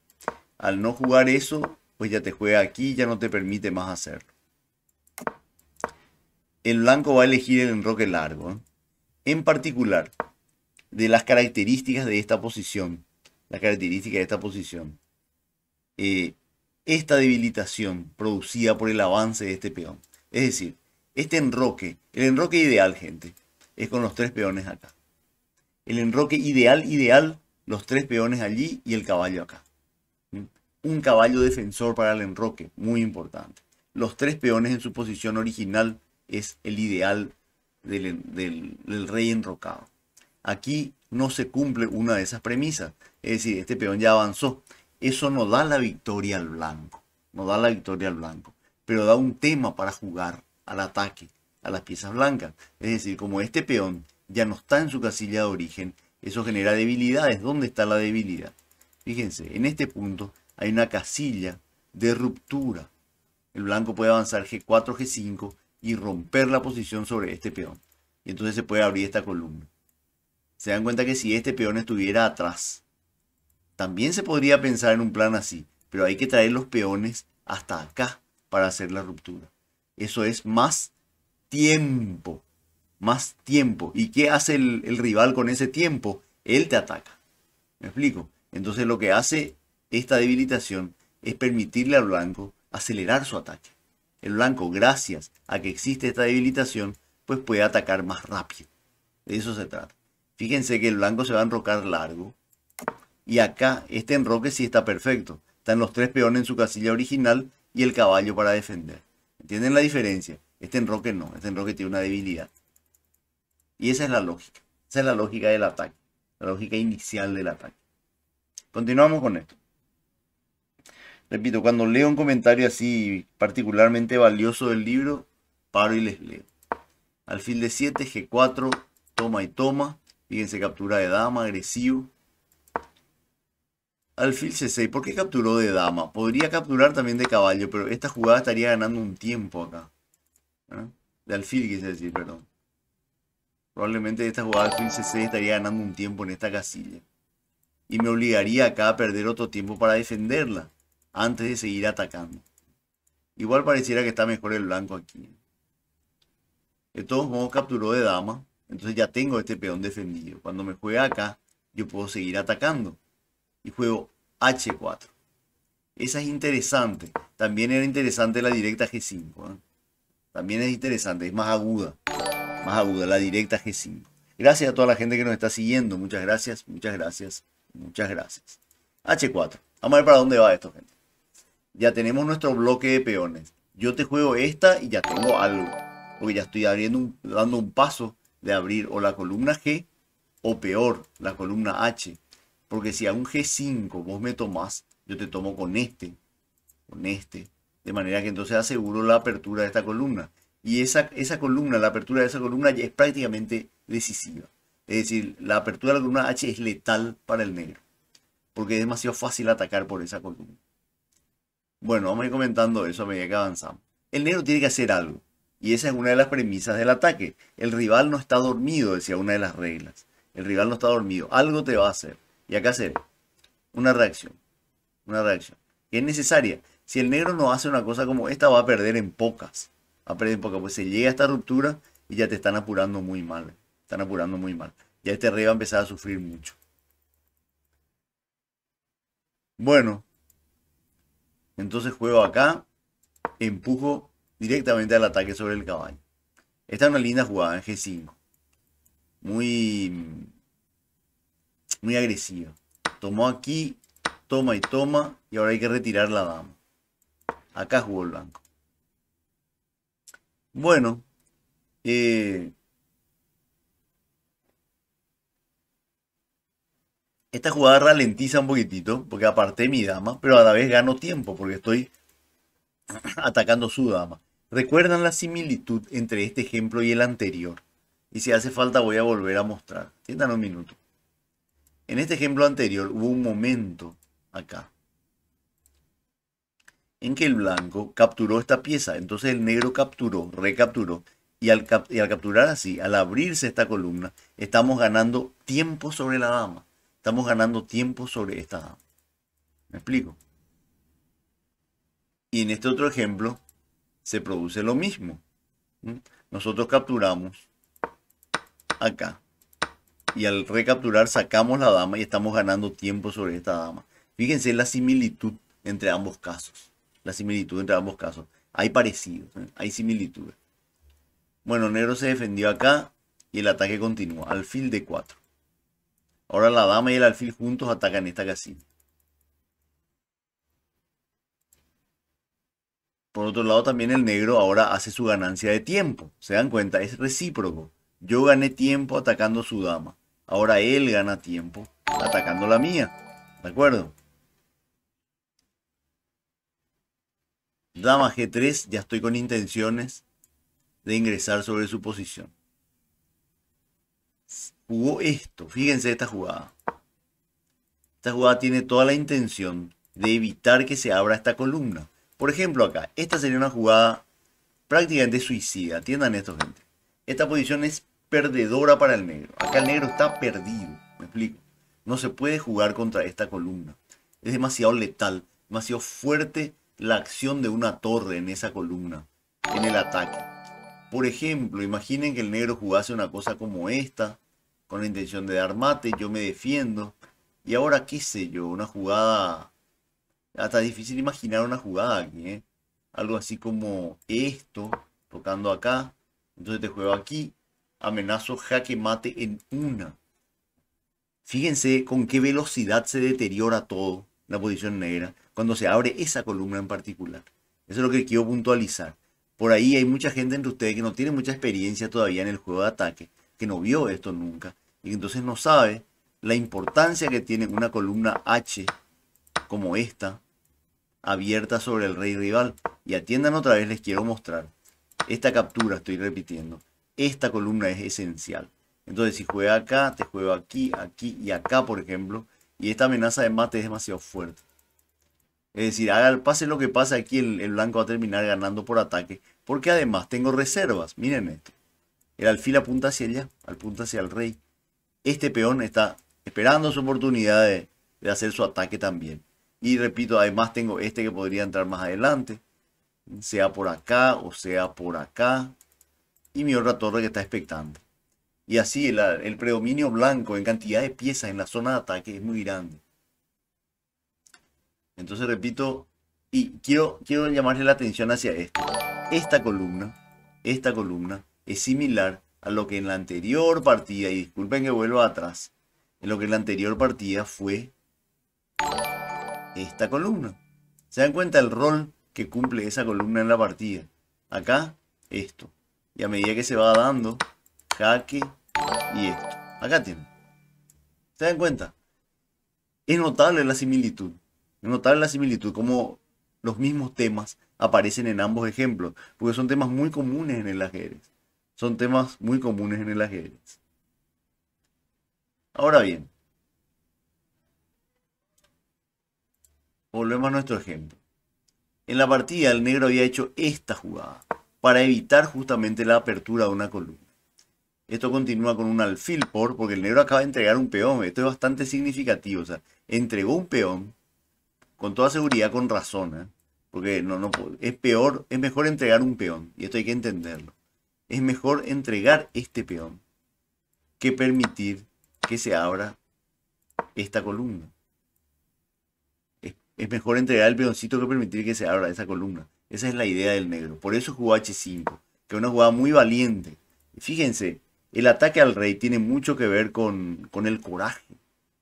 Al no jugar eso, pues ya te juega aquí ya no te permite más hacerlo. El blanco va a elegir el enroque largo. En particular, de las características de esta posición, la característica de esta posición, eh, esta debilitación producida por el avance de este peón. Es decir, este enroque, el enroque ideal, gente, es con los tres peones acá. El enroque ideal, ideal, los tres peones allí y el caballo acá. Un caballo defensor para el enroque, muy importante. Los tres peones en su posición original es el ideal del, rey enrocado. Aquí no se cumple una de esas premisas. Es decir, este peón ya avanzó. Eso no da la victoria al blanco. No da la victoria al blanco. Pero da un tema para jugar al ataque, a las piezas blancas. Es decir, como este peón ya no está en su casilla de origen, eso genera debilidades. ¿Dónde está la debilidad? Fíjense, en este punto hay una casilla de ruptura. El blanco puede avanzar G4, G5 y romper la posición sobre este peón. Y entonces se puede abrir esta columna. Se dan cuenta que si este peón estuviera atrás, también se podría pensar en un plan así. Pero hay que traer los peones hasta acá para hacer la ruptura. Eso es más tiempo más tiempo. ¿Y qué hace el, rival con ese tiempo? Él te ataca. ¿Me explico? Entonces lo que hace esta debilitación es permitirle al blanco acelerar su ataque. El blanco, gracias a que existe esta debilitación, pues puede atacar más rápido. De eso se trata. Fíjense que el blanco se va a enrocar largo. Y acá este enroque sí está perfecto. Están los tres peones en su casilla original y el caballo para defender. ¿Entienden la diferencia? Este enroque no. Este enroque tiene una debilidad. Y esa es la lógica. Esa es la lógica del ataque. La lógica inicial del ataque. Continuamos con esto. Repito, cuando leo un comentario así particularmente valioso del libro, paro y les leo. Alfil de 7, G4, toma y toma. Fíjense, captura de dama, agresivo. Alfil C6, ¿por qué capturó de dama? Podría capturar también de caballo, pero esta jugada estaría ganando un tiempo acá. ¿Ah? De alfil, quise decir, perdón. Probablemente esta jugada 15 c estaría ganando un tiempo en esta casilla. Y me obligaría acá a perder otro tiempo para defenderla. Antes de seguir atacando. Igual pareciera que está mejor el blanco aquí. De todos modos capturó de dama. Entonces ya tengo este peón defendido. Cuando me juega acá, yo puedo seguir atacando. Y juego H4. Esa es interesante. También era interesante la directa G5. ¿eh? También es interesante, es más aguda más aguda, la directa G5. Gracias a toda la gente que nos está siguiendo. Muchas gracias, muchas gracias, muchas gracias. H4. Vamos a ver para dónde va esto, gente. Ya tenemos nuestro bloque de peones. Yo te juego esta y ya tengo algo. Porque ya estoy abriendo dando un paso de abrir o la columna G o peor, la columna H. Porque si a un G5 vos me tomás, yo te tomo con este. Con este. De manera que entonces aseguro la apertura de esta columna. Y esa, columna, la apertura de esa columna es prácticamente decisiva. Es decir, la apertura de la columna H es letal para el negro. Porque es demasiado fácil atacar por esa columna. Bueno, vamos a ir comentando eso a medida que avanzamos. El negro tiene que hacer algo. Y esa es una de las premisas del ataque. El rival no está dormido, decía una de las reglas. El rival no está dormido. Algo te va a hacer. Y acá hacer una reacción. Una reacción. Que es necesaria. Si el negro no hace una cosa como esta, va a perder en pocas aprenden porque pues se llega a esta ruptura y ya te están apurando muy mal. Están apurando muy mal. Ya este rey va a empezar a sufrir mucho. Bueno. Entonces juego acá. Empujo directamente al ataque sobre el caballo. Esta es una linda jugada en G5. Muy... Muy agresiva. Tomó aquí. Toma y toma. Y ahora hay que retirar la dama. Acá jugó el blanco. Bueno, eh, esta jugada ralentiza un poquitito porque aparté mi dama, pero a la vez gano tiempo porque estoy atacando su dama. ¿Recuerdan la similitud entre este ejemplo y el anterior? Y si hace falta voy a volver a mostrar. Tiendan un minuto. En este ejemplo anterior hubo un momento acá en que el blanco capturó esta pieza. Entonces el negro capturó, recapturó. Y al, capturar así, al abrirse esta columna, estamos ganando tiempo sobre la dama. Estamos ganando tiempo sobre esta dama. ¿Me explico? Y en este otro ejemplo se produce lo mismo. Nosotros capturamos acá. Y al recapturar sacamos la dama y estamos ganando tiempo sobre esta dama. Fíjense la similitud entre ambos casos la similitud entre ambos casos. Hay parecidos, ¿eh? hay similitudes. Bueno, negro se defendió acá y el ataque continúa. Alfil de 4. Ahora la dama y el alfil juntos atacan esta casilla. Por otro lado, también el negro ahora hace su ganancia de tiempo. ¿Se dan cuenta? Es recíproco. Yo gané tiempo atacando su dama. Ahora él gana tiempo atacando la mía. ¿De acuerdo? Dama G3, ya estoy con intenciones de ingresar sobre su posición. Jugó esto, fíjense esta jugada. Esta jugada tiene toda la intención de evitar que se abra esta columna. Por ejemplo acá, esta sería una jugada prácticamente suicida, atiendan esto gente. Esta posición es perdedora para el negro. Acá el negro está perdido, me explico. No se puede jugar contra esta columna. Es demasiado letal, demasiado fuerte la acción de una torre en esa columna, en el ataque. Por ejemplo, imaginen que el negro jugase una cosa como esta, con la intención de dar mate, yo me defiendo. Y ahora, qué sé yo, una jugada... Hasta difícil imaginar una jugada aquí, ¿eh? Algo así como esto, tocando acá. Entonces te juego aquí, amenazo jaque mate en una. Fíjense con qué velocidad se deteriora todo la posición negra cuando se abre esa columna en particular. Eso es lo que quiero puntualizar. Por ahí hay mucha gente entre ustedes que no tiene mucha experiencia todavía en el juego de ataque, que no vio esto nunca y entonces no sabe la importancia que tiene una columna H como esta abierta sobre el rey rival. Y atiendan otra vez, les quiero mostrar. Esta captura, estoy repitiendo, esta columna es esencial. Entonces si juega acá, te juego aquí, aquí y acá, por ejemplo, y esta amenaza de mate es demasiado fuerte. Es decir, al pase lo que pase aquí, el, blanco va a terminar ganando por ataque. Porque además tengo reservas. Miren esto. El alfil apunta hacia ella, apunta hacia el rey. Este peón está esperando su oportunidad de, hacer su ataque también. Y repito, además tengo este que podría entrar más adelante. Sea por acá o sea por acá. Y mi otra torre que está expectando. Y así el predominio blanco en cantidad de piezas en la zona de ataque es muy grande. Entonces repito, y quiero, quiero llamarle la atención hacia esto. Esta columna, esta columna es similar a lo que en la anterior partida, y disculpen que vuelva atrás, en lo que en la anterior partida fue esta columna. ¿Se dan cuenta el rol que cumple esa columna en la partida? Acá, esto. Y a medida que se va dando, jaque y esto. Acá tiene. ¿Se dan cuenta? Es notable la similitud. Notar la similitud, como los mismos temas aparecen en ambos ejemplos, porque son temas muy comunes en el ajedrez. Son temas muy comunes en el ajedrez. Ahora bien, volvemos a nuestro ejemplo. En la partida el negro había hecho esta jugada para evitar justamente la apertura de una columna. Esto continúa con un alfil por, porque el negro acaba de entregar un peón. Esto es bastante significativo. O sea, entregó un peón con toda seguridad, con razón, ¿eh? porque no, no, es peor, es mejor entregar un peón, y esto hay que entenderlo. Es mejor entregar este peón que permitir que se abra esta columna. Es, mejor entregar el peoncito que permitir que se abra esa columna. Esa es la idea del negro. Por eso jugó H5, que es una jugada muy valiente. Fíjense, el ataque al rey tiene mucho que ver con el coraje.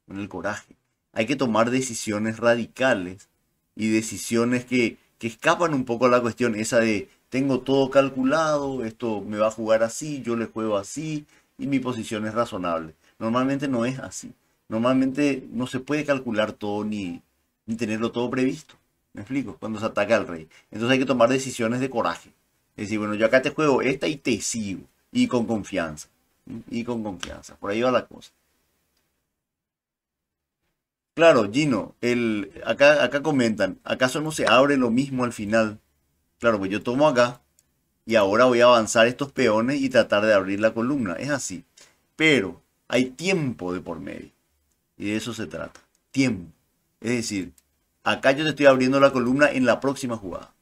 Con el coraje hay que tomar decisiones radicales y decisiones que, escapan un poco a la cuestión esa de tengo todo calculado, esto me va a jugar así, yo le juego así y mi posición es razonable. Normalmente no es así. Normalmente no se puede calcular todo ni, ni tenerlo todo previsto. ¿Me explico? Cuando se ataca al rey. Entonces hay que tomar decisiones de coraje. Es decir, bueno, yo acá te juego esta y te sigo. Y con confianza. Y con confianza. Por ahí va la cosa. Claro, Gino, el, acá, acá comentan, ¿acaso no se abre lo mismo al final? Claro, pues yo tomo acá y ahora voy a avanzar estos peones y tratar de abrir la columna. Es así. Pero hay tiempo de por medio. Y de eso se trata. Tiempo. Es decir, acá yo te estoy abriendo la columna en la próxima jugada.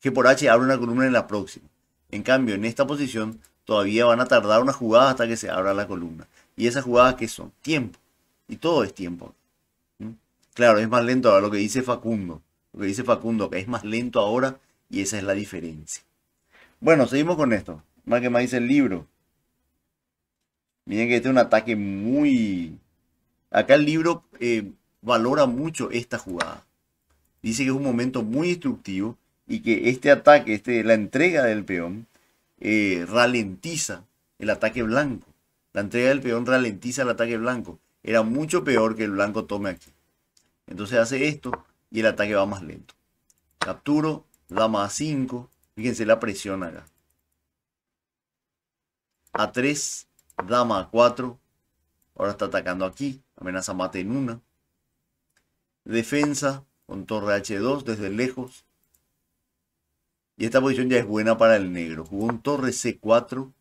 Que por H abre una columna en la próxima. En cambio, en esta posición todavía van a tardar una jugada hasta que se abra la columna. ¿Y esas jugadas que son? Tiempo. Y todo es tiempo. Claro, es más lento ahora lo que dice Facundo. Lo que dice Facundo, que es más lento ahora y esa es la diferencia. Bueno, seguimos con esto. Más que más dice el libro. Miren que este es un ataque muy... Acá el libro eh, valora mucho esta jugada. Dice que es un momento muy instructivo y que este ataque, este, la entrega del peón, eh, ralentiza el ataque blanco. La entrega del peón ralentiza el ataque blanco. Era mucho peor que el blanco tome aquí. Entonces hace esto y el ataque va más lento. Capturo, dama a 5. Fíjense la presión acá. A 3, dama a 4. Ahora está atacando aquí. Amenaza mate en una. Defensa con torre H2 desde lejos. Y esta posición ya es buena para el negro. Jugó un torre C4.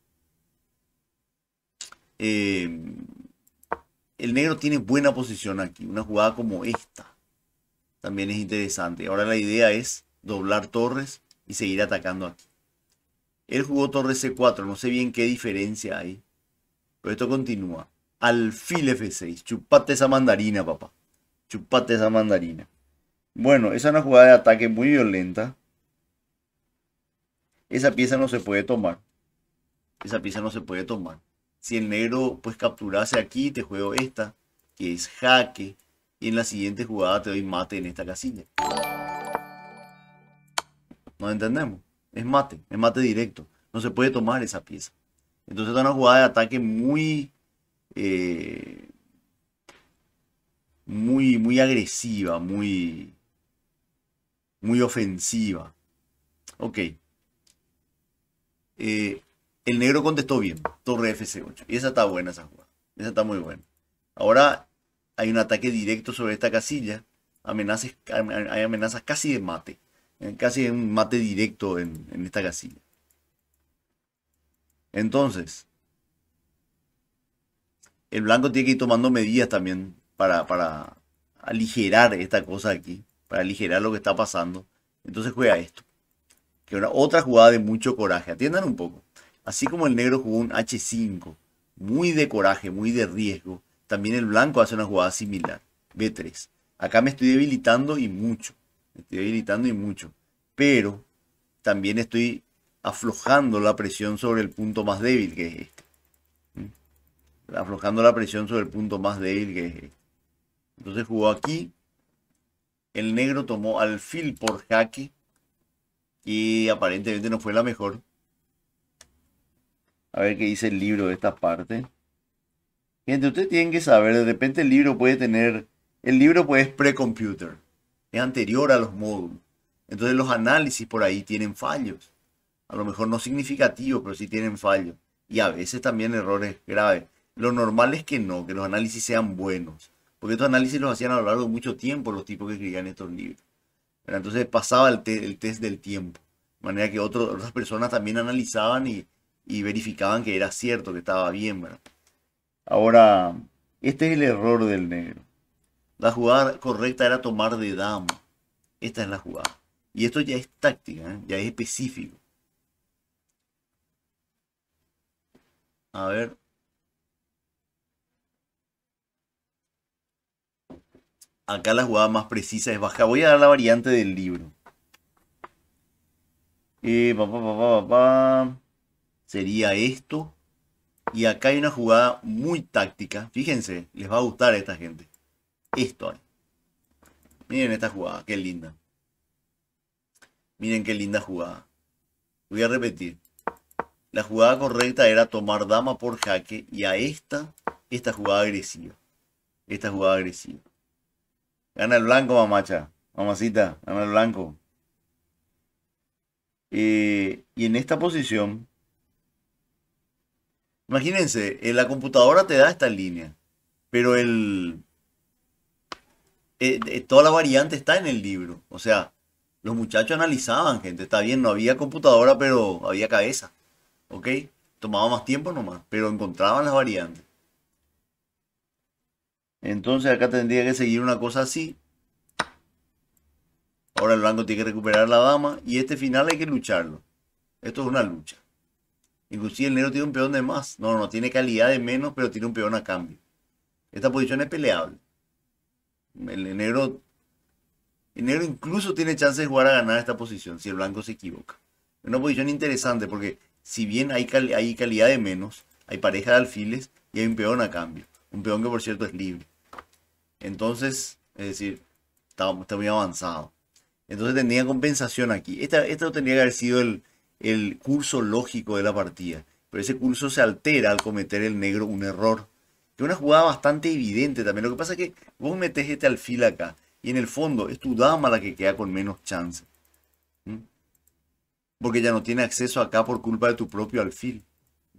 Eh, el negro tiene buena posición aquí. Una jugada como esta también es interesante. Ahora la idea es doblar torres y seguir atacando aquí. Él jugó torre C4, no sé bien qué diferencia hay. Pero esto continúa. Alfil F6, chupate esa mandarina, papá. Chupate esa mandarina. Bueno, esa es una jugada de ataque muy violenta. Esa pieza no se puede tomar. Esa pieza no se puede tomar. Si el negro pues capturase aquí, te juego esta, que es jaque. Y en la siguiente jugada te doy mate en esta casilla. No entendemos. Es mate, es mate directo. No se puede tomar esa pieza. Entonces es una jugada de ataque muy... Eh, muy, muy agresiva, muy, muy ofensiva. Ok. Eh, el negro contestó bien, torre fc 8 Y esa está buena esa jugada. Esa está muy buena. Ahora hay un ataque directo sobre esta casilla. Amenazas, hay amenazas casi de mate. Eh, casi de un mate directo en, esta casilla. Entonces, el blanco tiene que ir tomando medidas también para, aligerar esta cosa aquí, para aligerar lo que está pasando. Entonces juega esto. Que una otra jugada de mucho coraje. Atiendan un poco. Así como el negro jugó un H5, muy de coraje, muy de riesgo, también el blanco hace una jugada similar, B3. Acá me estoy debilitando y mucho, me estoy debilitando y mucho, pero también estoy aflojando la presión sobre el punto más débil que es este. Aflojando la presión sobre el punto más débil que es este. Entonces jugó aquí, el negro tomó alfil por jaque y aparentemente no fue la mejor a ver qué dice el libro de esta parte. Gente, ustedes tienen que saber, de repente el libro puede tener, el libro pues es pre-computer, es anterior a los módulos. Entonces los análisis por ahí tienen fallos. A lo mejor no significativos, pero sí tienen fallos. Y a veces también errores graves. Lo normal es que no, que los análisis sean buenos. Porque estos análisis los hacían a lo largo de mucho tiempo los tipos que escribían estos libros. entonces pasaba el, test del tiempo. De manera que otras personas también analizaban y y verificaban que era cierto, que estaba bien. ¿verdad? Ahora, este es el error del negro. La jugada correcta era tomar de dama. Esta es la jugada. Y esto ya es táctica, ¿eh? ya es específico. A ver. Acá la jugada más precisa es bajar. Voy a dar la variante del libro. Y... Eh, pa, sería esto. Y acá hay una jugada muy táctica. Fíjense, les va a gustar a esta gente. Esto. Miren esta jugada, qué linda. Miren qué linda jugada. Voy a repetir. La jugada correcta era tomar dama por jaque y a esta, esta jugada agresiva. Esta jugada agresiva. Gana el blanco, mamacha. Mamacita, gana el blanco. Eh, y en esta posición, Imagínense, eh, la computadora te da esta línea, pero el, eh, toda la variante está en el libro. O sea, los muchachos analizaban, gente. Está bien, no había computadora, pero había cabeza. ¿Ok? Tomaba más tiempo nomás, pero encontraban las variantes. Entonces acá tendría que seguir una cosa así. Ahora el blanco tiene que recuperar la dama y este final hay que lucharlo. Esto es una lucha. Inclusive el negro tiene un peón de más. No, no, tiene calidad de menos, pero tiene un peón a cambio. Esta posición es peleable. El, negro, el negro incluso tiene chance de jugar a ganar esta posición si el blanco se equivoca. Es una posición interesante porque si bien hay, hay calidad de menos, hay pareja de alfiles y hay un peón a cambio. Un peón que por cierto es libre. Entonces, es decir, está, muy avanzado. Entonces tendría compensación aquí. Esta, esta tendría que haber sido el, el curso lógico de la partida. Pero ese curso se altera al cometer el negro un error. Que es una jugada bastante evidente también. Lo que pasa es que vos metes este alfil acá. Y en el fondo es tu dama la que queda con menos chance. Porque ya no tiene acceso acá por culpa de tu propio alfil.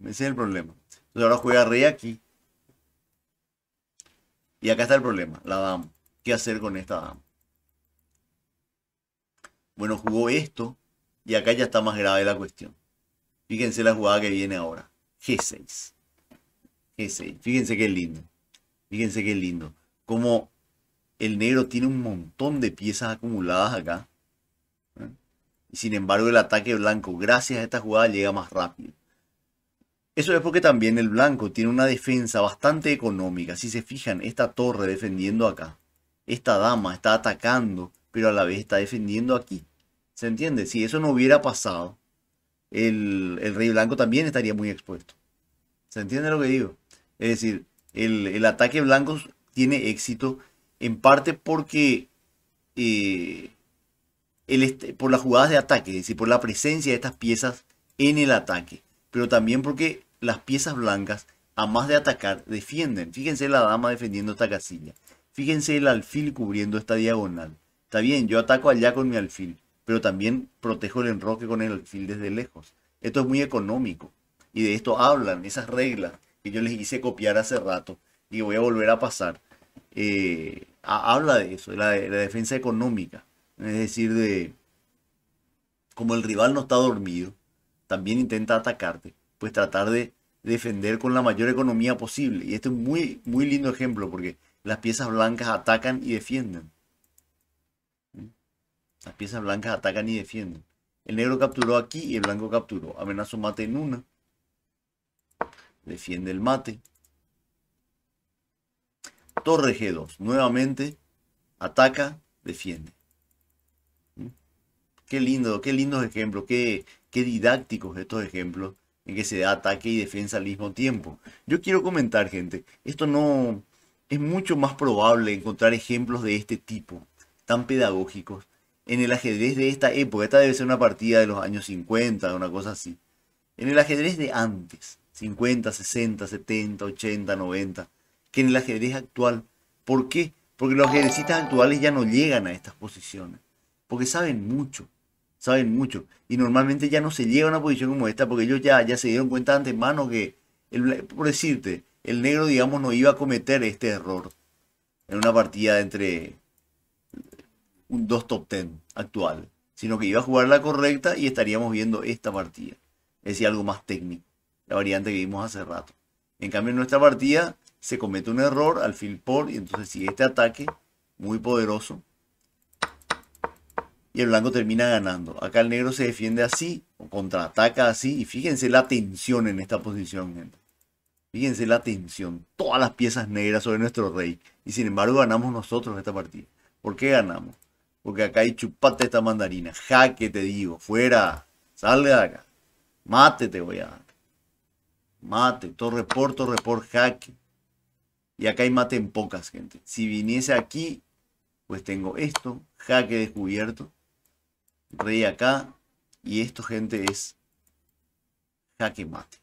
Ese es el problema. Entonces ahora juega rey aquí. Y acá está el problema. La dama. ¿Qué hacer con esta dama? Bueno, jugó esto. Y acá ya está más grave la cuestión. Fíjense la jugada que viene ahora. G6. G6. Fíjense qué lindo. Fíjense qué lindo. Como el negro tiene un montón de piezas acumuladas acá. ¿eh? Y sin embargo el ataque blanco, gracias a esta jugada, llega más rápido. Eso es porque también el blanco tiene una defensa bastante económica. Si se fijan, esta torre defendiendo acá. Esta dama está atacando, pero a la vez está defendiendo aquí. ¿Se entiende? Si eso no hubiera pasado, el, Rey Blanco también estaría muy expuesto. ¿Se entiende lo que digo? Es decir, el, ataque blanco tiene éxito en parte porque eh, por las jugadas de ataque, es decir, por la presencia de estas piezas en el ataque, pero también porque las piezas blancas, a más de atacar, defienden. Fíjense la dama defendiendo esta casilla. Fíjense el alfil cubriendo esta diagonal. Está bien, yo ataco allá con mi alfil, pero también protejo el enroque con el alfil desde lejos. Esto es muy económico y de esto hablan, esas reglas que yo les hice copiar hace rato y voy a volver a pasar. Eh, habla de eso, de la, defensa económica, es decir, de como el rival no está dormido, también intenta atacarte, pues tratar de defender con la mayor economía posible. Y este es muy, muy lindo ejemplo porque las piezas blancas atacan y defienden. Las piezas blancas atacan y defienden. El negro capturó aquí y el blanco capturó. Amenazo mate en una. Defiende el mate. Torre G2. Nuevamente ataca, defiende. ¿Mm? Qué lindo, qué lindos ejemplos, qué, qué didácticos estos ejemplos en que se da ataque y defensa al mismo tiempo. Yo quiero comentar, gente, esto no es mucho más probable encontrar ejemplos de este tipo, tan pedagógicos, en el ajedrez de esta época, esta debe ser una partida de los años 50, una cosa así. En el ajedrez de antes, 50, 60, 70, 80, 90, que en el ajedrez actual. ¿Por qué? Porque los ajedrecistas actuales ya no llegan a estas posiciones, porque saben mucho, saben mucho. Y normalmente ya no se llega a una posición como esta, porque ellos ya, ya se dieron cuenta de antemano que, por decirte, el negro, digamos, no iba a cometer este error en una partida entre un 2 top 10 actual, sino que iba a jugar la correcta y estaríamos viendo esta partida. Es decir, algo más técnico, la variante que vimos hace rato. En cambio, en nuestra partida se comete un error al field y entonces sigue este ataque muy poderoso. Y el blanco termina ganando. Acá el negro se defiende así, o contraataca así. Y fíjense la tensión en esta posición, gente. Fíjense la tensión. Todas las piezas negras sobre nuestro rey. Y sin embargo ganamos nosotros esta partida. ¿Por qué ganamos? Porque acá hay chupate esta mandarina. Jaque te digo, fuera. Salga de acá. Mate te voy a dar. Mate, torre por, torre por, jaque. Y acá hay mate en pocas, gente. Si viniese aquí, pues tengo esto, jaque descubierto. Rey acá. Y esto, gente, es jaque mate.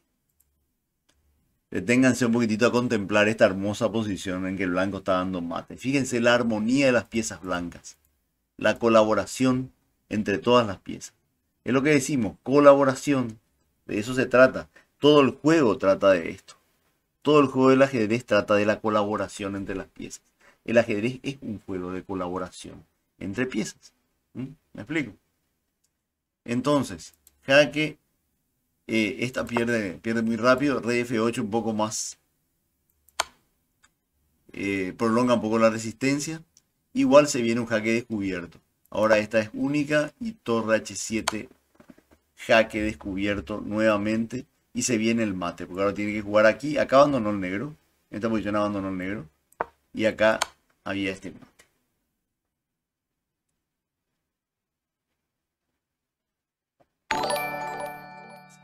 Deténganse un poquitito a contemplar esta hermosa posición en que el blanco está dando mate. Fíjense la armonía de las piezas blancas la colaboración entre todas las piezas. Es lo que decimos, colaboración. De eso se trata. Todo el juego trata de esto. Todo el juego del ajedrez trata de la colaboración entre las piezas. El ajedrez es un juego de colaboración entre piezas. ¿Me explico? Entonces, jaque, que eh, esta pierde, pierde muy rápido, rey F8 un poco más, eh, prolonga un poco la resistencia, Igual se viene un jaque descubierto. Ahora esta es única y torre h7, jaque descubierto nuevamente. Y se viene el mate, porque ahora tiene que jugar aquí. Acá abandonó el negro. En esta posición abandonó el negro. Y acá había este mate.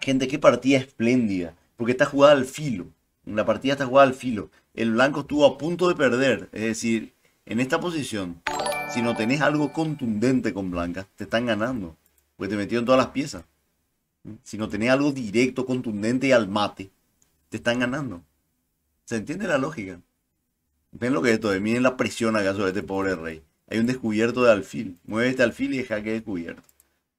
Gente, qué partida espléndida. Porque está jugada al filo. La partida está jugada al filo. El blanco estuvo a punto de perder. Es decir, en esta posición, si no tenés algo contundente con blanca, te están ganando. Porque te metieron todas las piezas. Si no tenés algo directo, contundente y al mate, te están ganando. ¿Se entiende la lógica? Ven lo que es esto, eh, miren la presión acá de este pobre rey. Hay un descubierto de alfil. Mueve este alfil y deja que descubierto.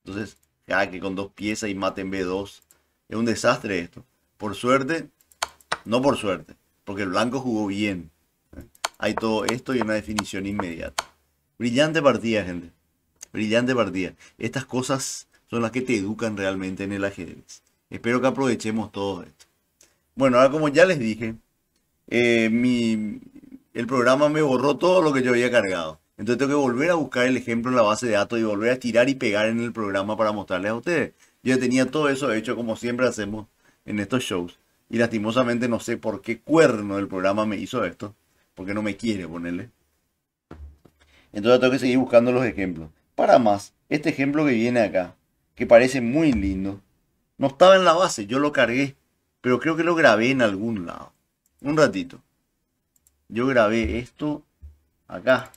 Entonces, jaque ah, con dos piezas y mate en B2. Es un desastre esto. Por suerte, no por suerte, porque el blanco jugó bien hay todo esto y una definición inmediata. Brillante partida, gente. Brillante partida. Estas cosas son las que te educan realmente en el ajedrez. Espero que aprovechemos todo esto. Bueno, ahora como ya les dije, eh, el programa me borró todo lo que yo había cargado. Entonces tengo que volver a buscar el ejemplo en la base de datos y volver a tirar y pegar en el programa para mostrarles a ustedes. Yo tenía todo eso hecho como siempre hacemos en estos shows. Y lastimosamente no sé por qué cuerno el programa me hizo esto porque no me quiere ponerle. Entonces tengo que seguir buscando los ejemplos. Para más, este ejemplo que viene acá, que parece muy lindo, no estaba en la base, yo lo cargué, pero creo que lo grabé en algún lado. Un ratito. Yo grabé esto acá.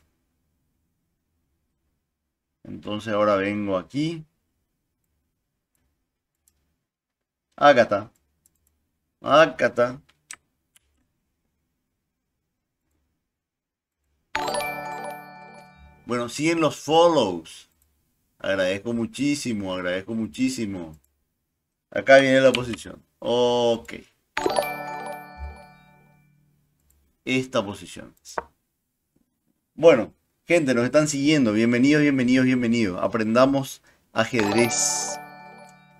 Entonces ahora vengo aquí. Acá está. Acá está. Bueno, siguen los follows. Agradezco muchísimo, agradezco muchísimo. Acá viene la posición. Ok. Esta posición. Bueno, gente, nos están siguiendo. Bienvenidos, bienvenidos, bienvenidos. Aprendamos ajedrez.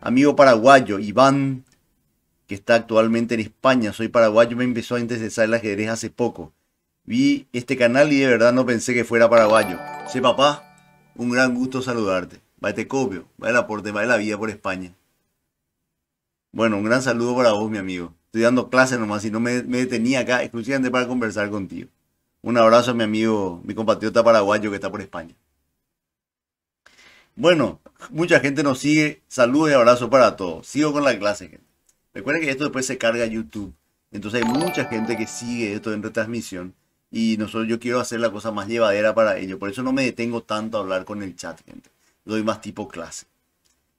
Amigo paraguayo, Iván, que está actualmente en España. Soy paraguayo, me empezó a interesar el ajedrez hace poco. Vi este canal y de verdad no pensé que fuera paraguayo. Sí, papá, un gran gusto saludarte. este copio, va el aporte, va la vía por España. Bueno, un gran saludo para vos, mi amigo. Estoy dando clase nomás y no me, detenía acá exclusivamente para conversar contigo. Un abrazo a mi amigo, mi compatriota paraguayo que está por España. Bueno, mucha gente nos sigue. Saludos y abrazo para todos. Sigo con la clase, gente. Recuerden que esto después se carga a YouTube. Entonces hay mucha gente que sigue esto en retransmisión y nosotros yo quiero hacer la cosa más llevadera para ello. Por eso no me detengo tanto a hablar con el chat, gente. Doy más tipo clase.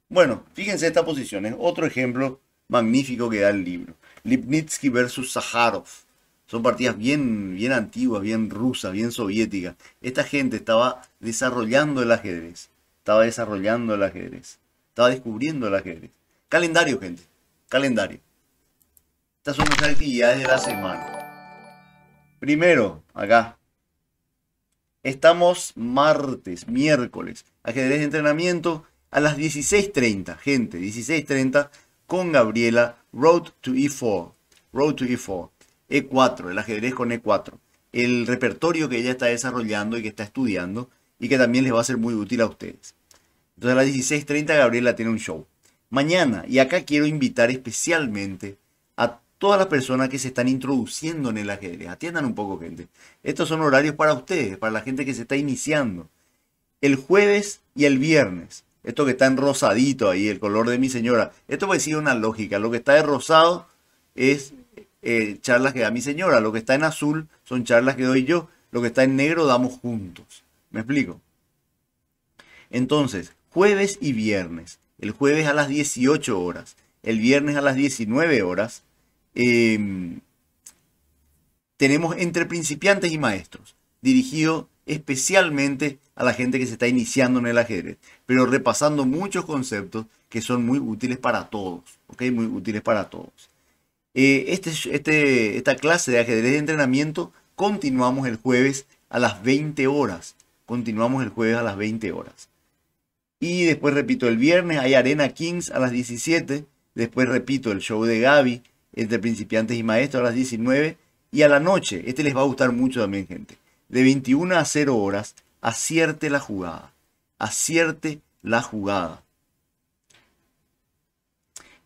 Bueno, fíjense esta posición es Otro ejemplo magnífico que da el libro. Lipnitsky versus Sajarov. Son partidas bien, bien antiguas, bien rusas, bien soviéticas. Esta gente estaba desarrollando el ajedrez. Estaba desarrollando el ajedrez. Estaba descubriendo el ajedrez. Calendario, gente. Calendario. Estas son las actividades de la semana. Primero, acá. Estamos martes, miércoles, ajedrez de entrenamiento a las 16.30, gente, 16.30 con Gabriela, Road to E4, Road to E4, E4, el ajedrez con E4, el repertorio que ella está desarrollando y que está estudiando y que también les va a ser muy útil a ustedes. Entonces a las 16.30 Gabriela tiene un show. Mañana, y acá quiero invitar especialmente todas las personas que se están introduciendo en el ajedrez. Atiendan un poco, gente. Estos son horarios para ustedes, para la gente que se está iniciando. El jueves y el viernes. Esto que está en rosadito ahí, el color de mi señora. Esto puede ser una lógica. Lo que está de rosado es eh, charlas que da mi señora. Lo que está en azul son charlas que doy yo. Lo que está en negro damos juntos. ¿Me explico? Entonces, jueves y viernes. El jueves a las 18 horas. El viernes a las 19 horas Em, tenemos entre principiantes y maestros, dirigido especialmente a la gente que se está iniciando en el ajedrez, pero repasando muchos conceptos que son muy útiles para todos, ¿ok? Muy útiles para todos. Eh, este, este, esta clase de ajedrez de entrenamiento continuamos el jueves a las 20 horas. Continuamos el jueves a las 20 horas. Y después repito, el viernes hay Arena Kings a las 17. Después repito, el show de Gaby entre principiantes y maestros a las 19 y a la noche. Este les va a gustar mucho también, gente. De 21 a 0 horas, acierte la jugada. Acierte la jugada.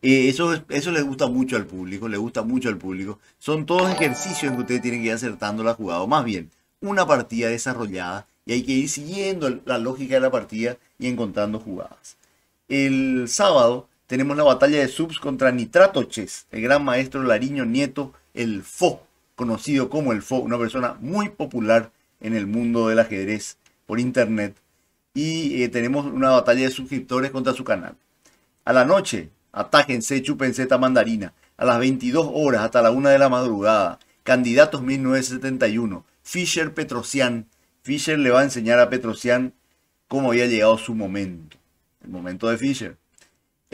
Eh, eso, eso les gusta mucho al público, le gusta mucho al público. Son todos ejercicios en que ustedes tienen que ir acertando la jugada, o más bien, una partida desarrollada y hay que ir siguiendo la lógica de la partida y encontrando jugadas. El sábado tenemos la batalla de subs contra Nitrato Chess, el gran maestro Lariño Nieto, el Fo, conocido como el Fo, una persona muy popular en el mundo del ajedrez por internet. Y eh, tenemos una batalla de suscriptores contra su canal. A la noche, atájense, chúpense esta mandarina. A las 22 horas hasta la 1 de la madrugada, candidatos 1971, Fischer Petrosian. Fischer le va a enseñar a Petrosian cómo había llegado su momento, el momento de Fischer.